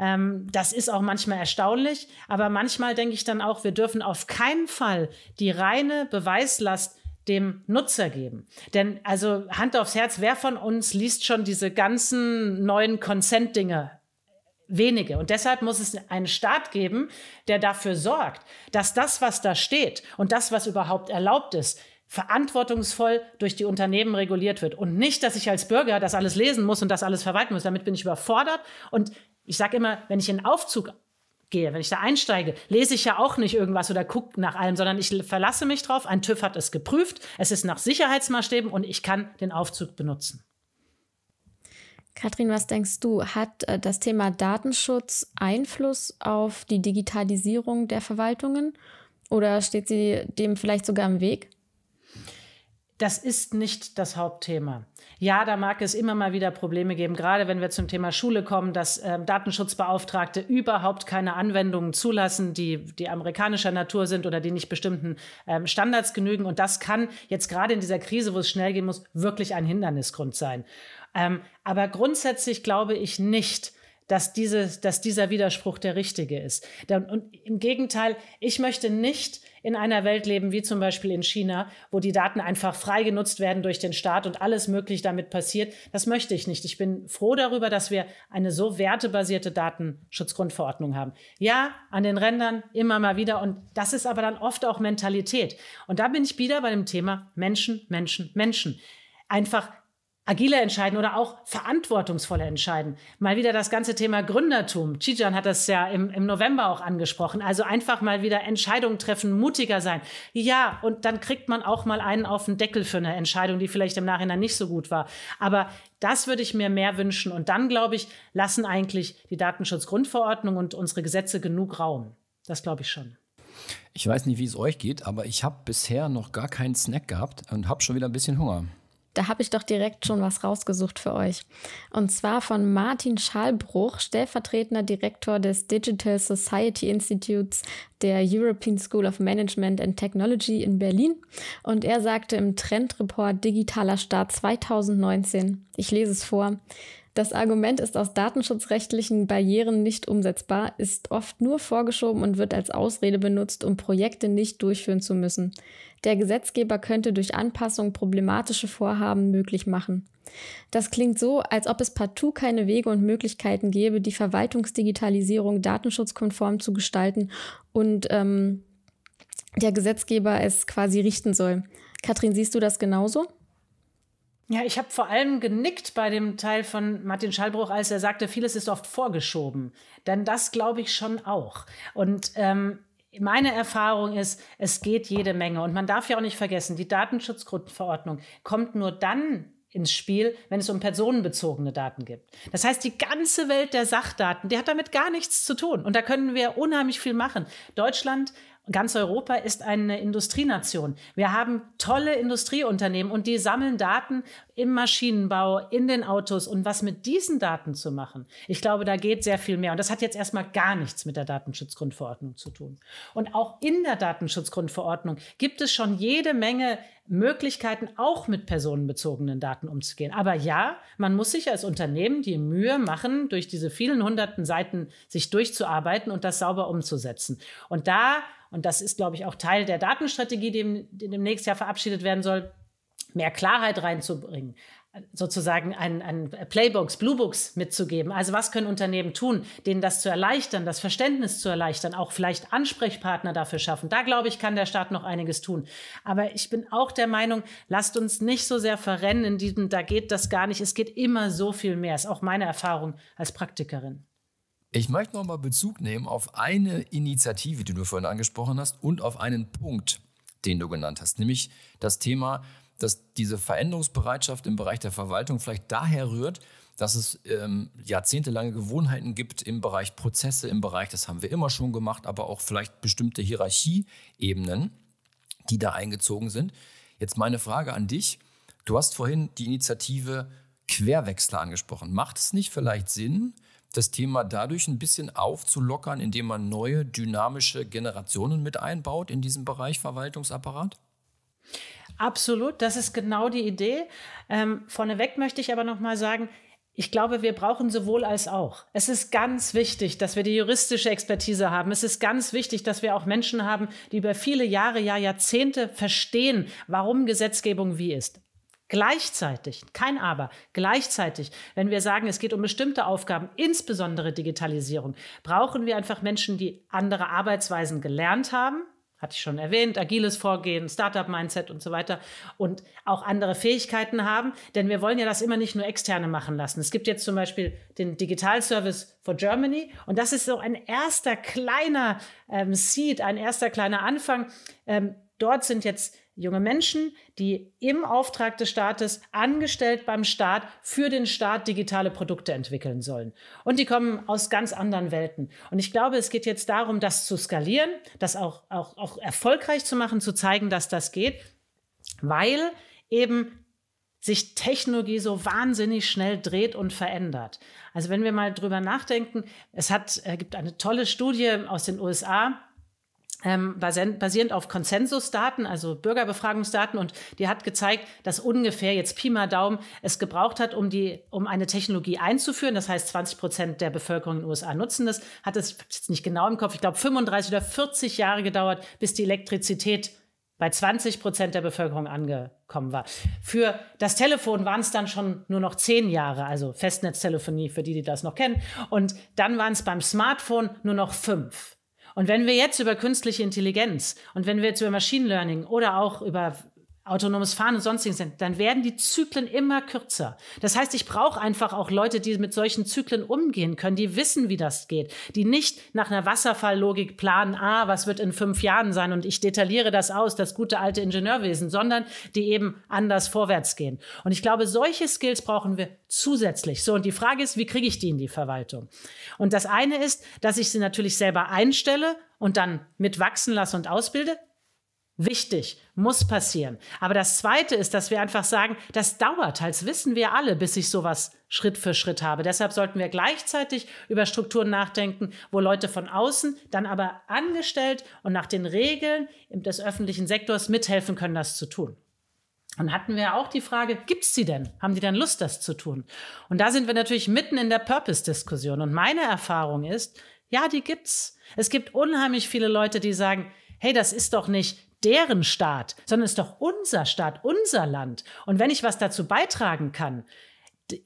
Ähm, das ist auch manchmal erstaunlich, aber manchmal denke ich dann auch, wir dürfen auf keinen Fall die reine Beweislast dem Nutzer geben. Denn also Hand aufs Herz, wer von uns liest schon diese ganzen neuen Consent-Dinge wenige. Und deshalb muss es einen Staat geben, der dafür sorgt, dass das, was da steht und das, was überhaupt erlaubt ist, verantwortungsvoll durch die Unternehmen reguliert wird. Und nicht, dass ich als Bürger das alles lesen muss und das alles verwalten muss. Damit bin ich überfordert. Und ich sage immer, wenn ich in den Aufzug gehe, wenn ich da einsteige, lese ich ja auch nicht irgendwas oder gucke nach allem, sondern ich verlasse mich drauf. Ein TÜV hat es geprüft, es ist nach Sicherheitsmaßstäben und ich kann den Aufzug benutzen.
Katrin, was denkst du? Hat äh, das Thema Datenschutz Einfluss auf die Digitalisierung der Verwaltungen oder steht sie dem vielleicht sogar im Weg?
das ist nicht das Hauptthema. Ja, da mag es immer mal wieder Probleme geben, gerade wenn wir zum Thema Schule kommen, dass äh, Datenschutzbeauftragte überhaupt keine Anwendungen zulassen, die, die amerikanischer Natur sind oder die nicht bestimmten ähm, Standards genügen. Und das kann jetzt gerade in dieser Krise, wo es schnell gehen muss, wirklich ein Hindernisgrund sein. Ähm, aber grundsätzlich glaube ich nicht, dass, diese, dass dieser Widerspruch der richtige ist. Und im Gegenteil, ich möchte nicht in einer Welt leben, wie zum Beispiel in China, wo die Daten einfach frei genutzt werden durch den Staat und alles möglich damit passiert. Das möchte ich nicht. Ich bin froh darüber, dass wir eine so wertebasierte Datenschutzgrundverordnung haben. Ja, an den Rändern immer mal wieder. Und das ist aber dann oft auch Mentalität. Und da bin ich wieder bei dem Thema Menschen, Menschen, Menschen. Einfach agile entscheiden oder auch verantwortungsvoller entscheiden. Mal wieder das ganze Thema Gründertum. Chijan hat das ja im, im November auch angesprochen. Also einfach mal wieder Entscheidungen treffen, mutiger sein. Ja, und dann kriegt man auch mal einen auf den Deckel für eine Entscheidung, die vielleicht im Nachhinein nicht so gut war. Aber das würde ich mir mehr wünschen. Und dann, glaube ich, lassen eigentlich die Datenschutzgrundverordnung und unsere Gesetze genug Raum. Das glaube ich schon.
Ich weiß nicht, wie es euch geht, aber ich habe bisher noch gar keinen Snack gehabt und habe schon wieder ein bisschen Hunger.
Da habe ich doch direkt schon was rausgesucht für euch. Und zwar von Martin Schalbruch, stellvertretender Direktor des Digital Society Institutes der European School of Management and Technology in Berlin. Und er sagte im Trendreport Digitaler Staat 2019, ich lese es vor, das Argument ist aus datenschutzrechtlichen Barrieren nicht umsetzbar, ist oft nur vorgeschoben und wird als Ausrede benutzt, um Projekte nicht durchführen zu müssen. Der Gesetzgeber könnte durch Anpassung problematische Vorhaben möglich machen. Das klingt so, als ob es partout keine Wege und Möglichkeiten gäbe, die Verwaltungsdigitalisierung datenschutzkonform zu gestalten und ähm, der Gesetzgeber es quasi richten soll. Katrin, siehst du das genauso?
Ja, ich habe vor allem genickt bei dem Teil von Martin Schallbruch, als er sagte, vieles ist oft vorgeschoben. Denn das glaube ich schon auch. Und ähm, meine Erfahrung ist, es geht jede Menge. Und man darf ja auch nicht vergessen, die Datenschutzgrundverordnung kommt nur dann ins Spiel, wenn es um personenbezogene Daten gibt. Das heißt, die ganze Welt der Sachdaten, die hat damit gar nichts zu tun. Und da können wir unheimlich viel machen. Deutschland ganz Europa ist eine Industrienation. Wir haben tolle Industrieunternehmen und die sammeln Daten im Maschinenbau, in den Autos und was mit diesen Daten zu machen. Ich glaube, da geht sehr viel mehr. Und das hat jetzt erstmal gar nichts mit der Datenschutzgrundverordnung zu tun. Und auch in der Datenschutzgrundverordnung gibt es schon jede Menge Möglichkeiten, auch mit personenbezogenen Daten umzugehen. Aber ja, man muss sich als Unternehmen die Mühe machen, durch diese vielen hunderten Seiten sich durchzuarbeiten und das sauber umzusetzen. Und da, und das ist, glaube ich, auch Teil der Datenstrategie, die, demnächst ja verabschiedet werden soll, mehr Klarheit reinzubringen, sozusagen ein, ein Playbooks, Bluebooks mitzugeben. Also was können Unternehmen tun, denen das zu erleichtern, das Verständnis zu erleichtern, auch vielleicht Ansprechpartner dafür schaffen. Da glaube ich, kann der Staat noch einiges tun. Aber ich bin auch der Meinung, lasst uns nicht so sehr verrennen in diesem, da geht das gar nicht. Es geht immer so viel mehr. Ist auch meine Erfahrung als Praktikerin.
Ich möchte nochmal Bezug nehmen auf eine Initiative, die du vorhin angesprochen hast und auf einen Punkt, den du genannt hast, nämlich das Thema dass diese Veränderungsbereitschaft im Bereich der Verwaltung vielleicht daher rührt, dass es ähm, jahrzehntelange Gewohnheiten gibt im Bereich Prozesse, im Bereich, das haben wir immer schon gemacht, aber auch vielleicht bestimmte Hierarchieebenen, die da eingezogen sind. Jetzt meine Frage an dich. Du hast vorhin die Initiative Querwechsler angesprochen. Macht es nicht vielleicht Sinn, das Thema dadurch ein bisschen aufzulockern, indem man neue dynamische Generationen mit einbaut in diesem Bereich Verwaltungsapparat?
Absolut, das ist genau die Idee. Ähm, vorneweg möchte ich aber nochmal sagen, ich glaube, wir brauchen sowohl als auch. Es ist ganz wichtig, dass wir die juristische Expertise haben. Es ist ganz wichtig, dass wir auch Menschen haben, die über viele Jahre, ja Jahrzehnte verstehen, warum Gesetzgebung wie ist. Gleichzeitig, kein Aber, gleichzeitig, wenn wir sagen, es geht um bestimmte Aufgaben, insbesondere Digitalisierung, brauchen wir einfach Menschen, die andere Arbeitsweisen gelernt haben, hatte ich schon erwähnt, agiles Vorgehen, Startup-Mindset und so weiter und auch andere Fähigkeiten haben, denn wir wollen ja das immer nicht nur externe machen lassen. Es gibt jetzt zum Beispiel den Digital Service for Germany und das ist so ein erster kleiner ähm, Seed, ein erster kleiner Anfang. Ähm, dort sind jetzt junge Menschen, die im Auftrag des Staates angestellt beim Staat für den Staat digitale Produkte entwickeln sollen. Und die kommen aus ganz anderen Welten. Und ich glaube, es geht jetzt darum, das zu skalieren, das auch, auch, auch erfolgreich zu machen, zu zeigen, dass das geht, weil eben sich Technologie so wahnsinnig schnell dreht und verändert. Also wenn wir mal drüber nachdenken, es hat, äh, gibt eine tolle Studie aus den USA, ähm, basierend auf Konsensusdaten, also Bürgerbefragungsdaten, und die hat gezeigt, dass ungefähr jetzt Pi mal Daumen es gebraucht hat, um die, um eine Technologie einzuführen. Das heißt, 20 Prozent der Bevölkerung in den USA nutzen das. Hat es jetzt nicht genau im Kopf. Ich glaube, 35 oder 40 Jahre gedauert, bis die Elektrizität bei 20 Prozent der Bevölkerung angekommen war. Für das Telefon waren es dann schon nur noch zehn Jahre, also Festnetztelefonie für die, die das noch kennen. Und dann waren es beim Smartphone nur noch fünf. Und wenn wir jetzt über künstliche Intelligenz und wenn wir jetzt über Machine Learning oder auch über autonomes Fahren und sonstigen sind, dann werden die Zyklen immer kürzer. Das heißt, ich brauche einfach auch Leute, die mit solchen Zyklen umgehen können, die wissen, wie das geht, die nicht nach einer Wasserfalllogik planen, ah, was wird in fünf Jahren sein und ich detailliere das aus, das gute alte Ingenieurwesen, sondern die eben anders vorwärts gehen. Und ich glaube, solche Skills brauchen wir zusätzlich. So, und die Frage ist, wie kriege ich die in die Verwaltung? Und das eine ist, dass ich sie natürlich selber einstelle und dann mitwachsen lasse und ausbilde. Wichtig, muss passieren. Aber das Zweite ist, dass wir einfach sagen, das dauert, als wissen wir alle, bis ich sowas Schritt für Schritt habe. Deshalb sollten wir gleichzeitig über Strukturen nachdenken, wo Leute von außen dann aber angestellt und nach den Regeln des öffentlichen Sektors mithelfen können, das zu tun. Und hatten wir auch die Frage, gibt es die denn? Haben die denn Lust, das zu tun? Und da sind wir natürlich mitten in der Purpose-Diskussion. Und meine Erfahrung ist, ja, die gibt's. Es gibt unheimlich viele Leute, die sagen, hey, das ist doch nicht deren Staat, sondern es ist doch unser Staat, unser Land. Und wenn ich was dazu beitragen kann,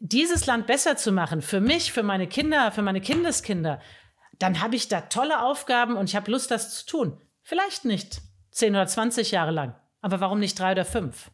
dieses Land besser zu machen, für mich, für meine Kinder, für meine Kindeskinder, dann habe ich da tolle Aufgaben und ich habe Lust, das zu tun. Vielleicht nicht 10 oder 20 Jahre lang, aber warum nicht drei oder fünf?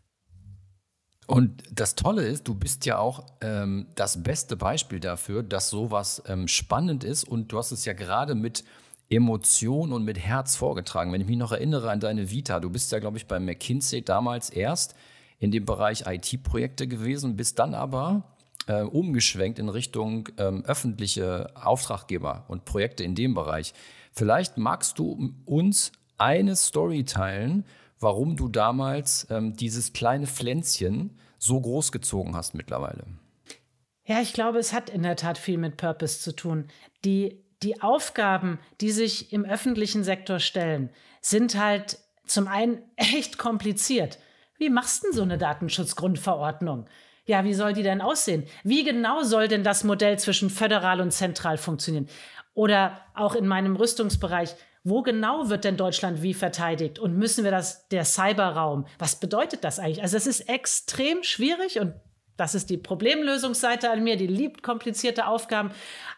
Und das Tolle ist, du bist ja auch ähm, das beste Beispiel dafür, dass sowas ähm, spannend ist. Und du hast es ja gerade mit Emotion und mit Herz vorgetragen. Wenn ich mich noch erinnere an deine Vita, du bist ja, glaube ich, bei McKinsey damals erst in dem Bereich IT-Projekte gewesen, bist dann aber äh, umgeschwenkt in Richtung ähm, öffentliche Auftraggeber und Projekte in dem Bereich. Vielleicht magst du uns eine Story teilen, warum du damals ähm, dieses kleine Pflänzchen so groß gezogen hast mittlerweile.
Ja, ich glaube, es hat in der Tat viel mit Purpose zu tun. Die die Aufgaben, die sich im öffentlichen Sektor stellen, sind halt zum einen echt kompliziert. Wie machst du denn so eine Datenschutzgrundverordnung? Ja, wie soll die denn aussehen? Wie genau soll denn das Modell zwischen föderal und zentral funktionieren? Oder auch in meinem Rüstungsbereich, wo genau wird denn Deutschland wie verteidigt? Und müssen wir das, der Cyberraum, was bedeutet das eigentlich? Also es ist extrem schwierig und das ist die Problemlösungsseite an mir, die liebt komplizierte Aufgaben,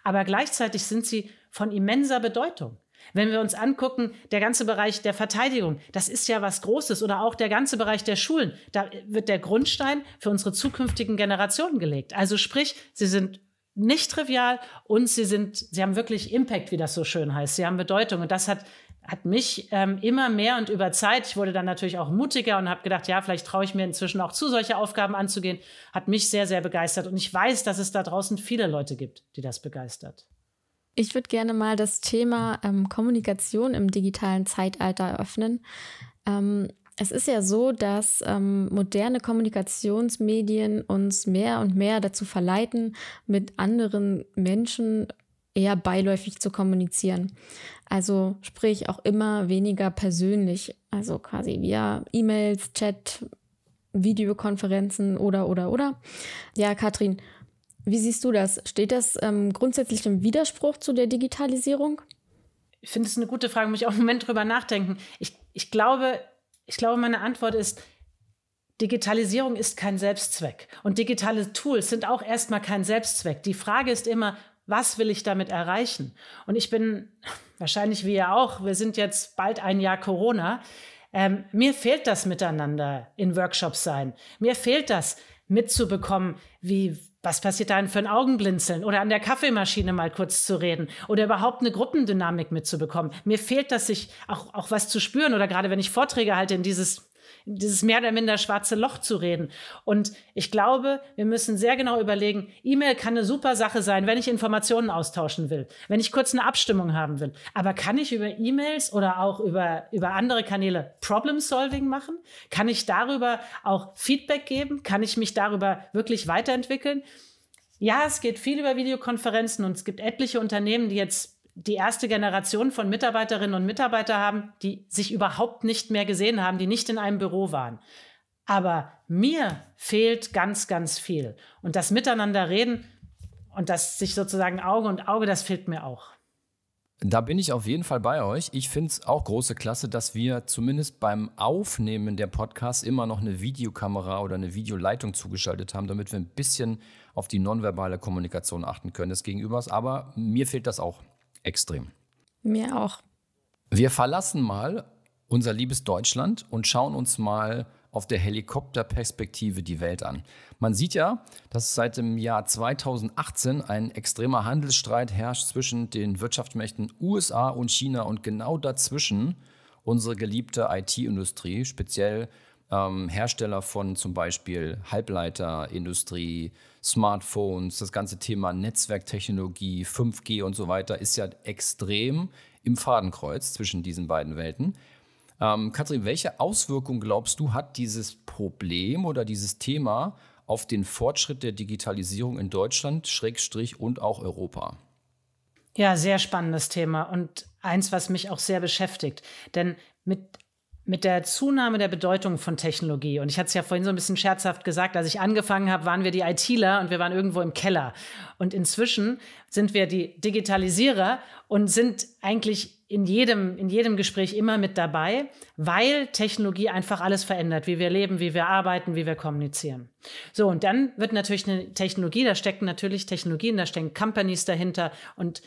aber gleichzeitig sind sie von immenser Bedeutung. Wenn wir uns angucken, der ganze Bereich der Verteidigung, das ist ja was Großes oder auch der ganze Bereich der Schulen, da wird der Grundstein für unsere zukünftigen Generationen gelegt. Also sprich, sie sind nicht trivial und sie sind, sie haben wirklich Impact, wie das so schön heißt. Sie haben Bedeutung und das hat hat mich ähm, immer mehr und über Zeit, ich wurde dann natürlich auch mutiger und habe gedacht, ja, vielleicht traue ich mir inzwischen auch zu, solche Aufgaben anzugehen, hat mich sehr, sehr begeistert. Und ich weiß, dass es da draußen viele Leute gibt, die das begeistert.
Ich würde gerne mal das Thema ähm, Kommunikation im digitalen Zeitalter eröffnen. Ähm, es ist ja so, dass ähm, moderne Kommunikationsmedien uns mehr und mehr dazu verleiten, mit anderen Menschen eher beiläufig zu kommunizieren. Also sprich auch immer weniger persönlich, also quasi via E-Mails, Chat, Videokonferenzen oder oder oder. Ja, Katrin, wie siehst du das? Steht das ähm, grundsätzlich im Widerspruch zu der Digitalisierung?
Ich finde es eine gute Frage, muss ich auch einen Moment drüber nachdenken. Ich, ich, glaube, ich glaube, meine Antwort ist, Digitalisierung ist kein Selbstzweck. Und digitale Tools sind auch erstmal kein Selbstzweck. Die Frage ist immer, was will ich damit erreichen? Und ich bin, wahrscheinlich wie ihr auch, wir sind jetzt bald ein Jahr Corona. Ähm, mir fehlt das Miteinander in Workshops sein. Mir fehlt das mitzubekommen, wie was passiert da für ein Augenblinzeln oder an der Kaffeemaschine mal kurz zu reden oder überhaupt eine Gruppendynamik mitzubekommen. Mir fehlt das, sich auch, auch was zu spüren oder gerade wenn ich Vorträge halte in dieses dieses mehr oder minder schwarze Loch zu reden. Und ich glaube, wir müssen sehr genau überlegen, E-Mail kann eine super Sache sein, wenn ich Informationen austauschen will, wenn ich kurz eine Abstimmung haben will. Aber kann ich über E-Mails oder auch über, über andere Kanäle Problem-Solving machen? Kann ich darüber auch Feedback geben? Kann ich mich darüber wirklich weiterentwickeln? Ja, es geht viel über Videokonferenzen und es gibt etliche Unternehmen, die jetzt die erste Generation von Mitarbeiterinnen und Mitarbeitern haben, die sich überhaupt nicht mehr gesehen haben, die nicht in einem Büro waren. Aber mir fehlt ganz, ganz viel. Und das Miteinander reden und das sich sozusagen Auge und Auge, das fehlt mir auch.
Da bin ich auf jeden Fall bei euch. Ich finde es auch große Klasse, dass wir zumindest beim Aufnehmen der Podcasts immer noch eine Videokamera oder eine Videoleitung zugeschaltet haben, damit wir ein bisschen auf die nonverbale Kommunikation achten können des Gegenübers. Aber mir fehlt das auch. Extrem. Mir auch. Wir verlassen mal unser liebes Deutschland und schauen uns mal auf der Helikopterperspektive die Welt an. Man sieht ja, dass seit dem Jahr 2018 ein extremer Handelsstreit herrscht zwischen den Wirtschaftsmächten USA und China und genau dazwischen unsere geliebte IT-Industrie, speziell ähm, Hersteller von zum Beispiel Halbleiterindustrie, Smartphones, das ganze Thema Netzwerktechnologie, 5G und so weiter ist ja extrem im Fadenkreuz zwischen diesen beiden Welten. Ähm, Katrin, welche Auswirkungen glaubst du, hat dieses Problem oder dieses Thema auf den Fortschritt der Digitalisierung in Deutschland, Schrägstrich und auch Europa?
Ja, sehr spannendes Thema und eins, was mich auch sehr beschäftigt. Denn mit mit der Zunahme der Bedeutung von Technologie, und ich hatte es ja vorhin so ein bisschen scherzhaft gesagt, als ich angefangen habe, waren wir die ITler und wir waren irgendwo im Keller. Und inzwischen sind wir die Digitalisierer und sind eigentlich in jedem, in jedem Gespräch immer mit dabei, weil Technologie einfach alles verändert, wie wir leben, wie wir arbeiten, wie wir kommunizieren. So, und dann wird natürlich eine Technologie, da stecken natürlich Technologien, da stecken Companies dahinter und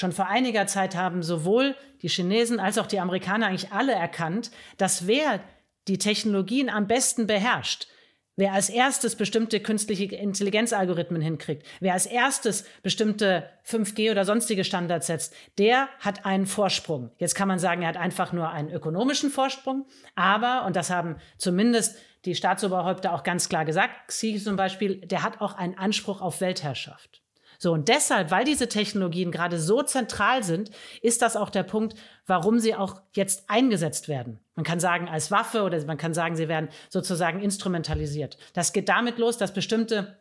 Schon vor einiger Zeit haben sowohl die Chinesen als auch die Amerikaner eigentlich alle erkannt, dass wer die Technologien am besten beherrscht, wer als erstes bestimmte künstliche Intelligenzalgorithmen hinkriegt, wer als erstes bestimmte 5G oder sonstige Standards setzt, der hat einen Vorsprung. Jetzt kann man sagen, er hat einfach nur einen ökonomischen Vorsprung, aber, und das haben zumindest die Staatsoberhäupter auch ganz klar gesagt, Xi zum Beispiel, der hat auch einen Anspruch auf Weltherrschaft. So, und deshalb, weil diese Technologien gerade so zentral sind, ist das auch der Punkt, warum sie auch jetzt eingesetzt werden. Man kann sagen, als Waffe oder man kann sagen, sie werden sozusagen instrumentalisiert. Das geht damit los, dass bestimmte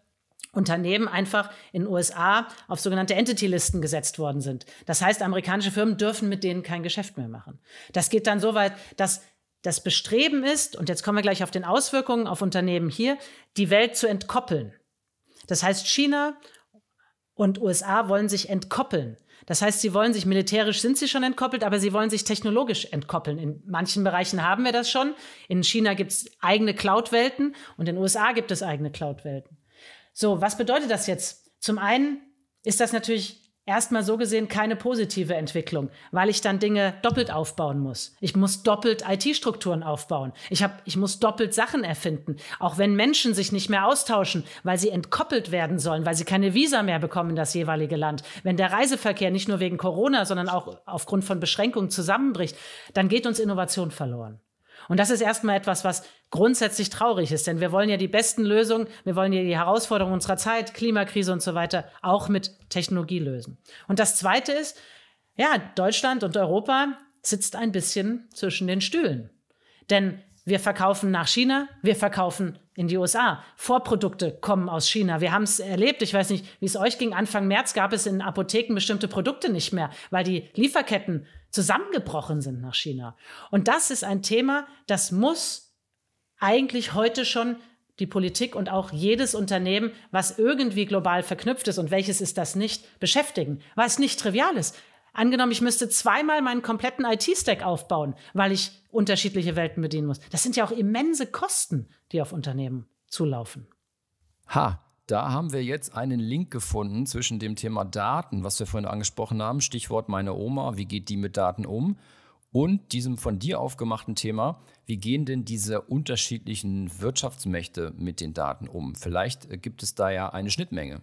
Unternehmen einfach in den USA auf sogenannte Entity-Listen gesetzt worden sind. Das heißt, amerikanische Firmen dürfen mit denen kein Geschäft mehr machen. Das geht dann so weit, dass das Bestreben ist, und jetzt kommen wir gleich auf den Auswirkungen auf Unternehmen hier, die Welt zu entkoppeln. Das heißt, China und USA wollen sich entkoppeln. Das heißt, sie wollen sich militärisch sind sie schon entkoppelt, aber sie wollen sich technologisch entkoppeln. In manchen Bereichen haben wir das schon. In China gibt es eigene Cloud-Welten und in den USA gibt es eigene Cloud-Welten. So, was bedeutet das jetzt? Zum einen ist das natürlich erstmal so gesehen keine positive Entwicklung, weil ich dann Dinge doppelt aufbauen muss. Ich muss doppelt IT-Strukturen aufbauen. Ich, hab, ich muss doppelt Sachen erfinden, auch wenn Menschen sich nicht mehr austauschen, weil sie entkoppelt werden sollen, weil sie keine Visa mehr bekommen in das jeweilige Land. Wenn der Reiseverkehr nicht nur wegen Corona, sondern auch aufgrund von Beschränkungen zusammenbricht, dann geht uns Innovation verloren. Und das ist erstmal etwas, was grundsätzlich traurig ist, denn wir wollen ja die besten Lösungen, wir wollen ja die Herausforderungen unserer Zeit, Klimakrise und so weiter, auch mit Technologie lösen. Und das Zweite ist, ja, Deutschland und Europa sitzt ein bisschen zwischen den Stühlen. Denn wir verkaufen nach China, wir verkaufen in die USA. Vorprodukte kommen aus China. Wir haben es erlebt. Ich weiß nicht, wie es euch ging. Anfang März gab es in Apotheken bestimmte Produkte nicht mehr, weil die Lieferketten zusammengebrochen sind nach China. Und das ist ein Thema, das muss eigentlich heute schon die Politik und auch jedes Unternehmen, was irgendwie global verknüpft ist und welches ist das nicht, beschäftigen, Was nicht trivial ist. Angenommen, ich müsste zweimal meinen kompletten IT-Stack aufbauen, weil ich unterschiedliche Welten bedienen muss. Das sind ja auch immense Kosten, die auf Unternehmen zulaufen.
Ha, da haben wir jetzt einen Link gefunden zwischen dem Thema Daten, was wir vorhin angesprochen haben, Stichwort meine Oma, wie geht die mit Daten um, und diesem von dir aufgemachten Thema, wie gehen denn diese unterschiedlichen Wirtschaftsmächte mit den Daten um? Vielleicht äh, gibt es da ja eine Schnittmenge.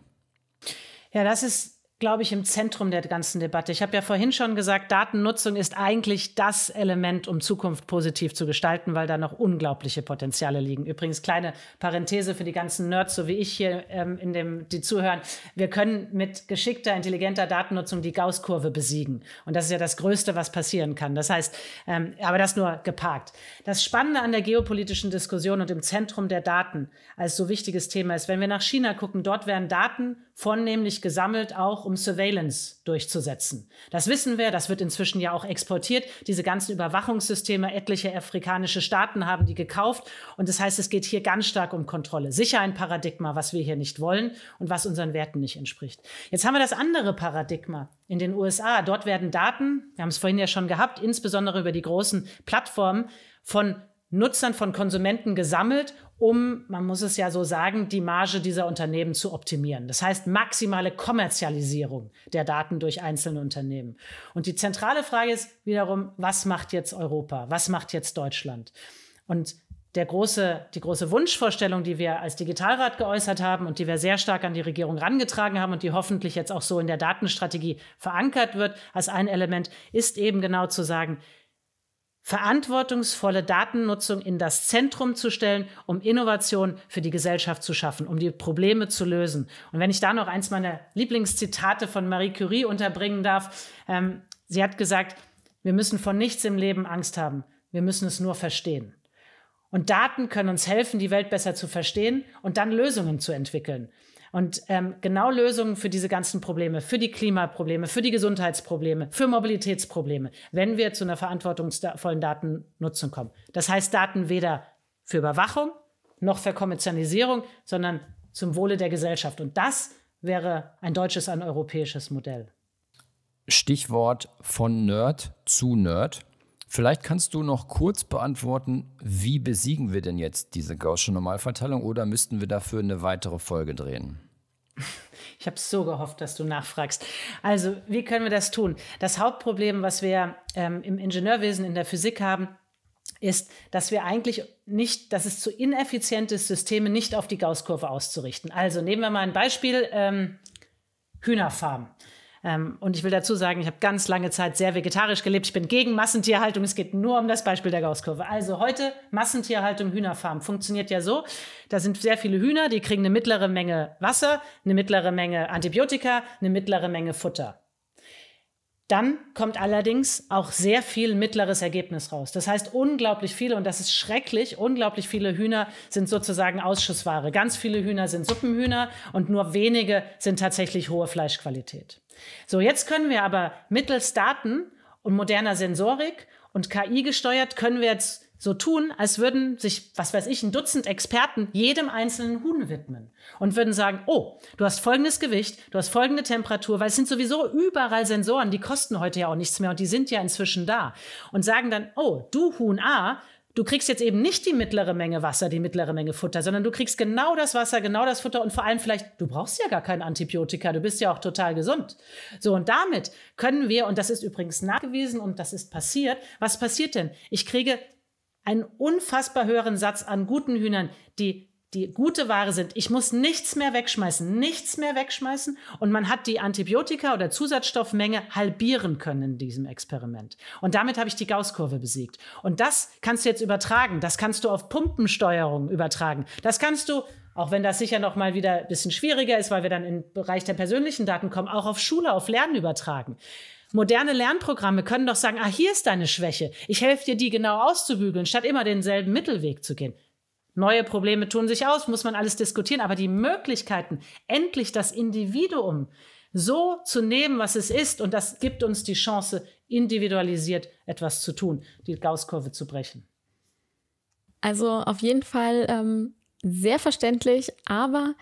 Ja, das ist glaube ich, im Zentrum der ganzen Debatte. Ich habe ja vorhin schon gesagt, Datennutzung ist eigentlich das Element, um Zukunft positiv zu gestalten, weil da noch unglaubliche Potenziale liegen. Übrigens, kleine Parenthese für die ganzen Nerds, so wie ich hier ähm, in dem, die zuhören. Wir können mit geschickter, intelligenter Datennutzung die Gauss-Kurve besiegen. Und das ist ja das Größte, was passieren kann. Das heißt, ähm, aber das nur geparkt. Das Spannende an der geopolitischen Diskussion und im Zentrum der Daten als so wichtiges Thema ist, wenn wir nach China gucken, dort werden Daten vornehmlich gesammelt, auch um um Surveillance durchzusetzen. Das wissen wir, das wird inzwischen ja auch exportiert. Diese ganzen Überwachungssysteme, etliche afrikanische Staaten haben die gekauft. Und das heißt, es geht hier ganz stark um Kontrolle. Sicher ein Paradigma, was wir hier nicht wollen und was unseren Werten nicht entspricht. Jetzt haben wir das andere Paradigma in den USA. Dort werden Daten, wir haben es vorhin ja schon gehabt, insbesondere über die großen Plattformen von Nutzern, von Konsumenten gesammelt, um, man muss es ja so sagen, die Marge dieser Unternehmen zu optimieren. Das heißt maximale Kommerzialisierung der Daten durch einzelne Unternehmen. Und die zentrale Frage ist wiederum, was macht jetzt Europa? Was macht jetzt Deutschland? Und der große, die große Wunschvorstellung, die wir als Digitalrat geäußert haben und die wir sehr stark an die Regierung rangetragen haben und die hoffentlich jetzt auch so in der Datenstrategie verankert wird als ein Element, ist eben genau zu sagen, verantwortungsvolle Datennutzung in das Zentrum zu stellen, um Innovation für die Gesellschaft zu schaffen, um die Probleme zu lösen. Und wenn ich da noch eins meiner Lieblingszitate von Marie Curie unterbringen darf, ähm, sie hat gesagt, wir müssen von nichts im Leben Angst haben, wir müssen es nur verstehen. Und Daten können uns helfen, die Welt besser zu verstehen und dann Lösungen zu entwickeln. Und ähm, genau Lösungen für diese ganzen Probleme, für die Klimaprobleme, für die Gesundheitsprobleme, für Mobilitätsprobleme, wenn wir zu einer verantwortungsvollen Datennutzung kommen. Das heißt, Daten weder für Überwachung noch für Kommerzialisierung, sondern zum Wohle der Gesellschaft. Und das wäre ein deutsches, ein europäisches Modell.
Stichwort von Nerd zu Nerd. Vielleicht kannst du noch kurz beantworten, wie besiegen wir denn jetzt diese Gaußsche Normalverteilung oder müssten wir dafür eine weitere Folge drehen?
Ich habe so gehofft, dass du nachfragst. Also, wie können wir das tun? Das Hauptproblem, was wir ähm, im Ingenieurwesen, in der Physik haben, ist, dass wir eigentlich nicht, dass es zu ineffizient ist, Systeme nicht auf die Gausskurve auszurichten. Also nehmen wir mal ein Beispiel ähm, Hühnerfarm. Ähm, und ich will dazu sagen, ich habe ganz lange Zeit sehr vegetarisch gelebt. Ich bin gegen Massentierhaltung. Es geht nur um das Beispiel der Gausskurve. Also heute Massentierhaltung Hühnerfarm funktioniert ja so. Da sind sehr viele Hühner, die kriegen eine mittlere Menge Wasser, eine mittlere Menge Antibiotika, eine mittlere Menge Futter. Dann kommt allerdings auch sehr viel mittleres Ergebnis raus. Das heißt, unglaublich viele, und das ist schrecklich, unglaublich viele Hühner sind sozusagen Ausschussware. Ganz viele Hühner sind Suppenhühner und nur wenige sind tatsächlich hohe Fleischqualität. So, jetzt können wir aber mittels Daten und moderner Sensorik und KI gesteuert, können wir jetzt so tun, als würden sich, was weiß ich, ein Dutzend Experten jedem einzelnen Huhn widmen und würden sagen, oh, du hast folgendes Gewicht, du hast folgende Temperatur, weil es sind sowieso überall Sensoren, die kosten heute ja auch nichts mehr und die sind ja inzwischen da und sagen dann, oh, du Huhn A, Du kriegst jetzt eben nicht die mittlere Menge Wasser, die mittlere Menge Futter, sondern du kriegst genau das Wasser, genau das Futter und vor allem vielleicht, du brauchst ja gar kein Antibiotika, du bist ja auch total gesund. So, und damit können wir, und das ist übrigens nachgewiesen und das ist passiert, was passiert denn? Ich kriege einen unfassbar höheren Satz an guten Hühnern, die die gute Ware sind. Ich muss nichts mehr wegschmeißen, nichts mehr wegschmeißen. Und man hat die Antibiotika- oder Zusatzstoffmenge halbieren können in diesem Experiment. Und damit habe ich die Gausskurve besiegt. Und das kannst du jetzt übertragen. Das kannst du auf Pumpensteuerung übertragen. Das kannst du, auch wenn das sicher noch mal wieder ein bisschen schwieriger ist, weil wir dann im Bereich der persönlichen Daten kommen, auch auf Schule, auf Lernen übertragen. Moderne Lernprogramme können doch sagen, ah, hier ist deine Schwäche. Ich helfe dir, die genau auszubügeln, statt immer denselben Mittelweg zu gehen. Neue Probleme tun sich aus, muss man alles diskutieren, aber die Möglichkeiten, endlich das Individuum so zu nehmen, was es ist, und das gibt uns die Chance, individualisiert etwas zu tun, die Gaußkurve zu brechen.
Also auf jeden Fall ähm, sehr verständlich, aber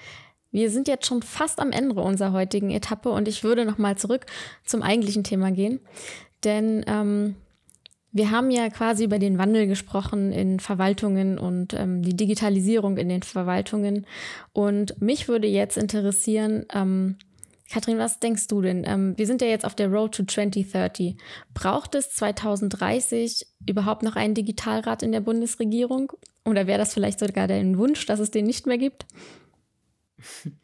wir sind jetzt schon fast am Ende unserer heutigen Etappe und ich würde nochmal zurück zum eigentlichen Thema gehen. Denn ähm, wir haben ja quasi über den Wandel gesprochen in Verwaltungen und ähm, die Digitalisierung in den Verwaltungen. Und mich würde jetzt interessieren, ähm, Kathrin, was denkst du denn? Ähm, wir sind ja jetzt auf der Road to 2030. Braucht es 2030 überhaupt noch einen Digitalrat in der Bundesregierung? Oder wäre das vielleicht sogar dein Wunsch, dass es den nicht mehr gibt?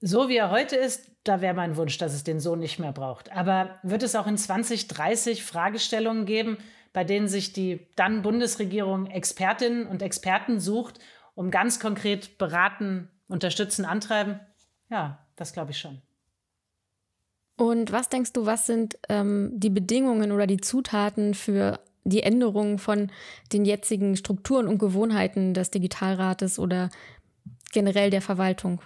So wie er heute ist, da wäre mein Wunsch, dass es den so nicht mehr braucht. Aber wird es auch in 2030 Fragestellungen geben, bei denen sich die dann Bundesregierung Expertinnen und Experten sucht, um ganz konkret beraten, unterstützen, antreiben? Ja, das glaube ich schon.
Und was denkst du, was sind ähm, die Bedingungen oder die Zutaten für die Änderungen von den jetzigen Strukturen und Gewohnheiten des Digitalrates oder generell der Verwaltung?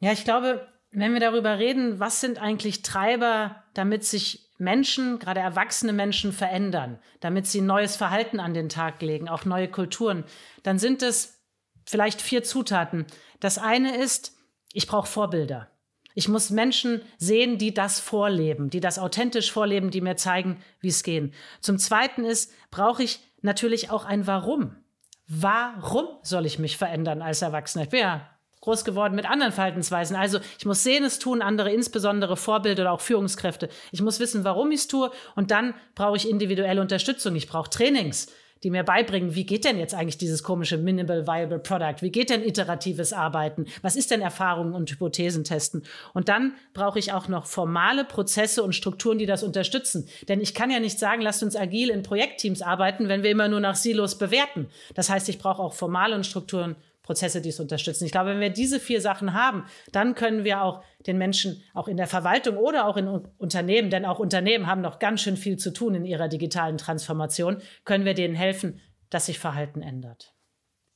Ja, ich glaube, wenn wir darüber reden, was sind eigentlich Treiber, damit sich Menschen, gerade erwachsene Menschen verändern, damit sie neues Verhalten an den Tag legen, auch neue Kulturen, dann sind es vielleicht vier Zutaten. Das eine ist, ich brauche Vorbilder. Ich muss Menschen sehen, die das vorleben, die das authentisch vorleben, die mir zeigen, wie es geht. Zum Zweiten ist, brauche ich natürlich auch ein Warum warum soll ich mich verändern als Erwachsener? Ich bin ja groß geworden mit anderen Verhaltensweisen. Also ich muss sehen, es tun andere, insbesondere Vorbilder oder auch Führungskräfte. Ich muss wissen, warum ich es tue und dann brauche ich individuelle Unterstützung. Ich brauche Trainings die mir beibringen, wie geht denn jetzt eigentlich dieses komische Minimal Viable Product? Wie geht denn iteratives Arbeiten? Was ist denn Erfahrung und Hypothesentesten? Und dann brauche ich auch noch formale Prozesse und Strukturen, die das unterstützen. Denn ich kann ja nicht sagen, lasst uns agil in Projektteams arbeiten, wenn wir immer nur nach Silos bewerten. Das heißt, ich brauche auch formale Strukturen Prozesse, die es unterstützen. Ich glaube, wenn wir diese vier Sachen haben, dann können wir auch den Menschen, auch in der Verwaltung oder auch in Unternehmen, denn auch Unternehmen haben noch ganz schön viel zu tun in ihrer digitalen Transformation, können wir denen helfen, dass sich Verhalten ändert.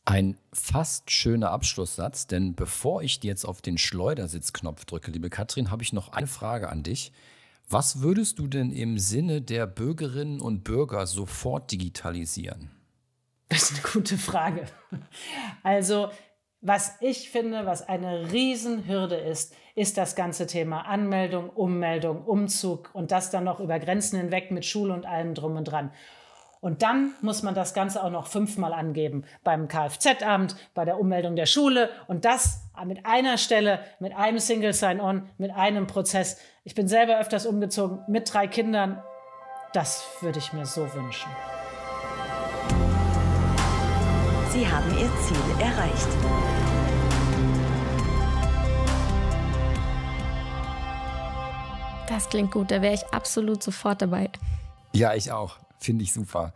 Ein fast schöner Abschlusssatz, denn bevor ich jetzt auf den Schleudersitzknopf drücke, liebe Katrin, habe ich noch eine Frage an dich. Was würdest du denn im Sinne der Bürgerinnen und Bürger sofort digitalisieren?
Das ist eine gute Frage. Also, was ich finde, was eine Riesenhürde ist, ist das ganze Thema Anmeldung, Ummeldung, Umzug und das dann noch über Grenzen hinweg mit Schule und allem drum und dran. Und dann muss man das Ganze auch noch fünfmal angeben. Beim Kfz-Amt, bei der Ummeldung der Schule und das mit einer Stelle, mit einem Single Sign-On, mit einem Prozess. Ich bin selber öfters umgezogen mit drei Kindern. Das würde ich mir so wünschen. Sie haben Ihr Ziel erreicht.
Das klingt gut, da wäre ich absolut sofort dabei.
Ja, ich auch. Finde ich super.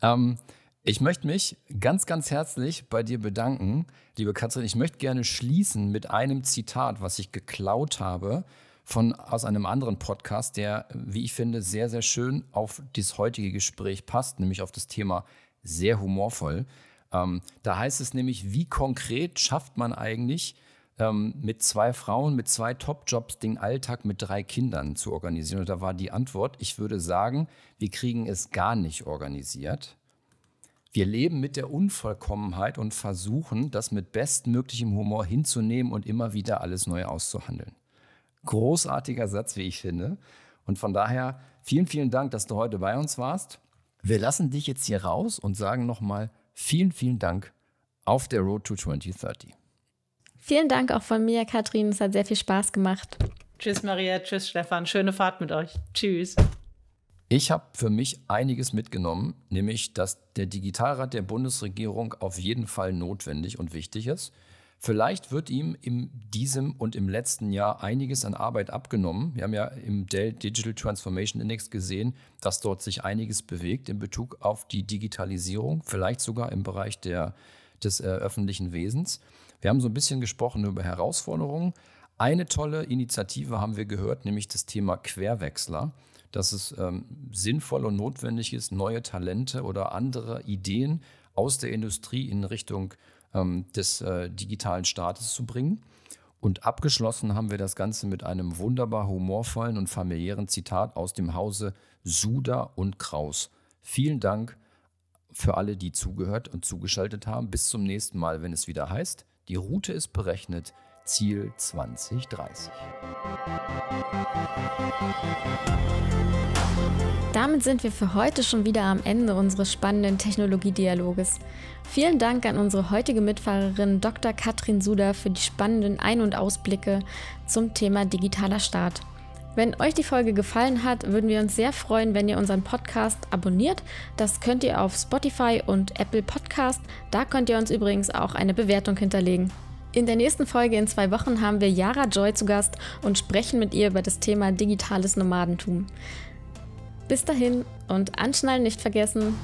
Ähm, ich möchte mich ganz, ganz herzlich bei dir bedanken, liebe Katrin. Ich möchte gerne schließen mit einem Zitat, was ich geklaut habe von, aus einem anderen Podcast, der, wie ich finde, sehr, sehr schön auf das heutige Gespräch passt, nämlich auf das Thema sehr humorvoll. Ähm, da heißt es nämlich, wie konkret schafft man eigentlich ähm, mit zwei Frauen, mit zwei Top-Jobs den Alltag mit drei Kindern zu organisieren? Und da war die Antwort, ich würde sagen, wir kriegen es gar nicht organisiert. Wir leben mit der Unvollkommenheit und versuchen, das mit bestmöglichem Humor hinzunehmen und immer wieder alles neu auszuhandeln. Großartiger Satz, wie ich finde. Und von daher vielen, vielen Dank, dass du heute bei uns warst. Wir lassen dich jetzt hier raus und sagen nochmal vielen, vielen Dank auf der Road to 2030.
Vielen Dank auch von mir, Katrin. Es hat sehr viel Spaß gemacht.
Tschüss, Maria. Tschüss, Stefan. Schöne Fahrt mit euch. Tschüss.
Ich habe für mich einiges mitgenommen, nämlich, dass der Digitalrat der Bundesregierung auf jeden Fall notwendig und wichtig ist. Vielleicht wird ihm in diesem und im letzten Jahr einiges an Arbeit abgenommen. Wir haben ja im Dell Digital Transformation Index gesehen, dass dort sich einiges bewegt in Bezug auf die Digitalisierung, vielleicht sogar im Bereich der, des äh, öffentlichen Wesens. Wir haben so ein bisschen gesprochen über Herausforderungen. Eine tolle Initiative haben wir gehört, nämlich das Thema Querwechsler, dass es ähm, sinnvoll und notwendig ist, neue Talente oder andere Ideen aus der Industrie in Richtung ähm, des äh, digitalen Staates zu bringen. Und abgeschlossen haben wir das Ganze mit einem wunderbar humorvollen und familiären Zitat aus dem Hause Suda und Kraus. Vielen Dank für alle, die zugehört und zugeschaltet haben. Bis zum nächsten Mal, wenn es wieder heißt, die Route ist berechnet, Ziel 2030.
Damit sind wir für heute schon wieder am Ende unseres spannenden Technologiedialoges. Vielen Dank an unsere heutige Mitfahrerin Dr. Katrin Suda für die spannenden Ein- und Ausblicke zum Thema digitaler Start. Wenn euch die Folge gefallen hat, würden wir uns sehr freuen, wenn ihr unseren Podcast abonniert. Das könnt ihr auf Spotify und Apple Podcast. Da könnt ihr uns übrigens auch eine Bewertung hinterlegen. In der nächsten Folge in zwei Wochen haben wir Yara Joy zu Gast und sprechen mit ihr über das Thema digitales Nomadentum. Bis dahin und anschnallen nicht vergessen.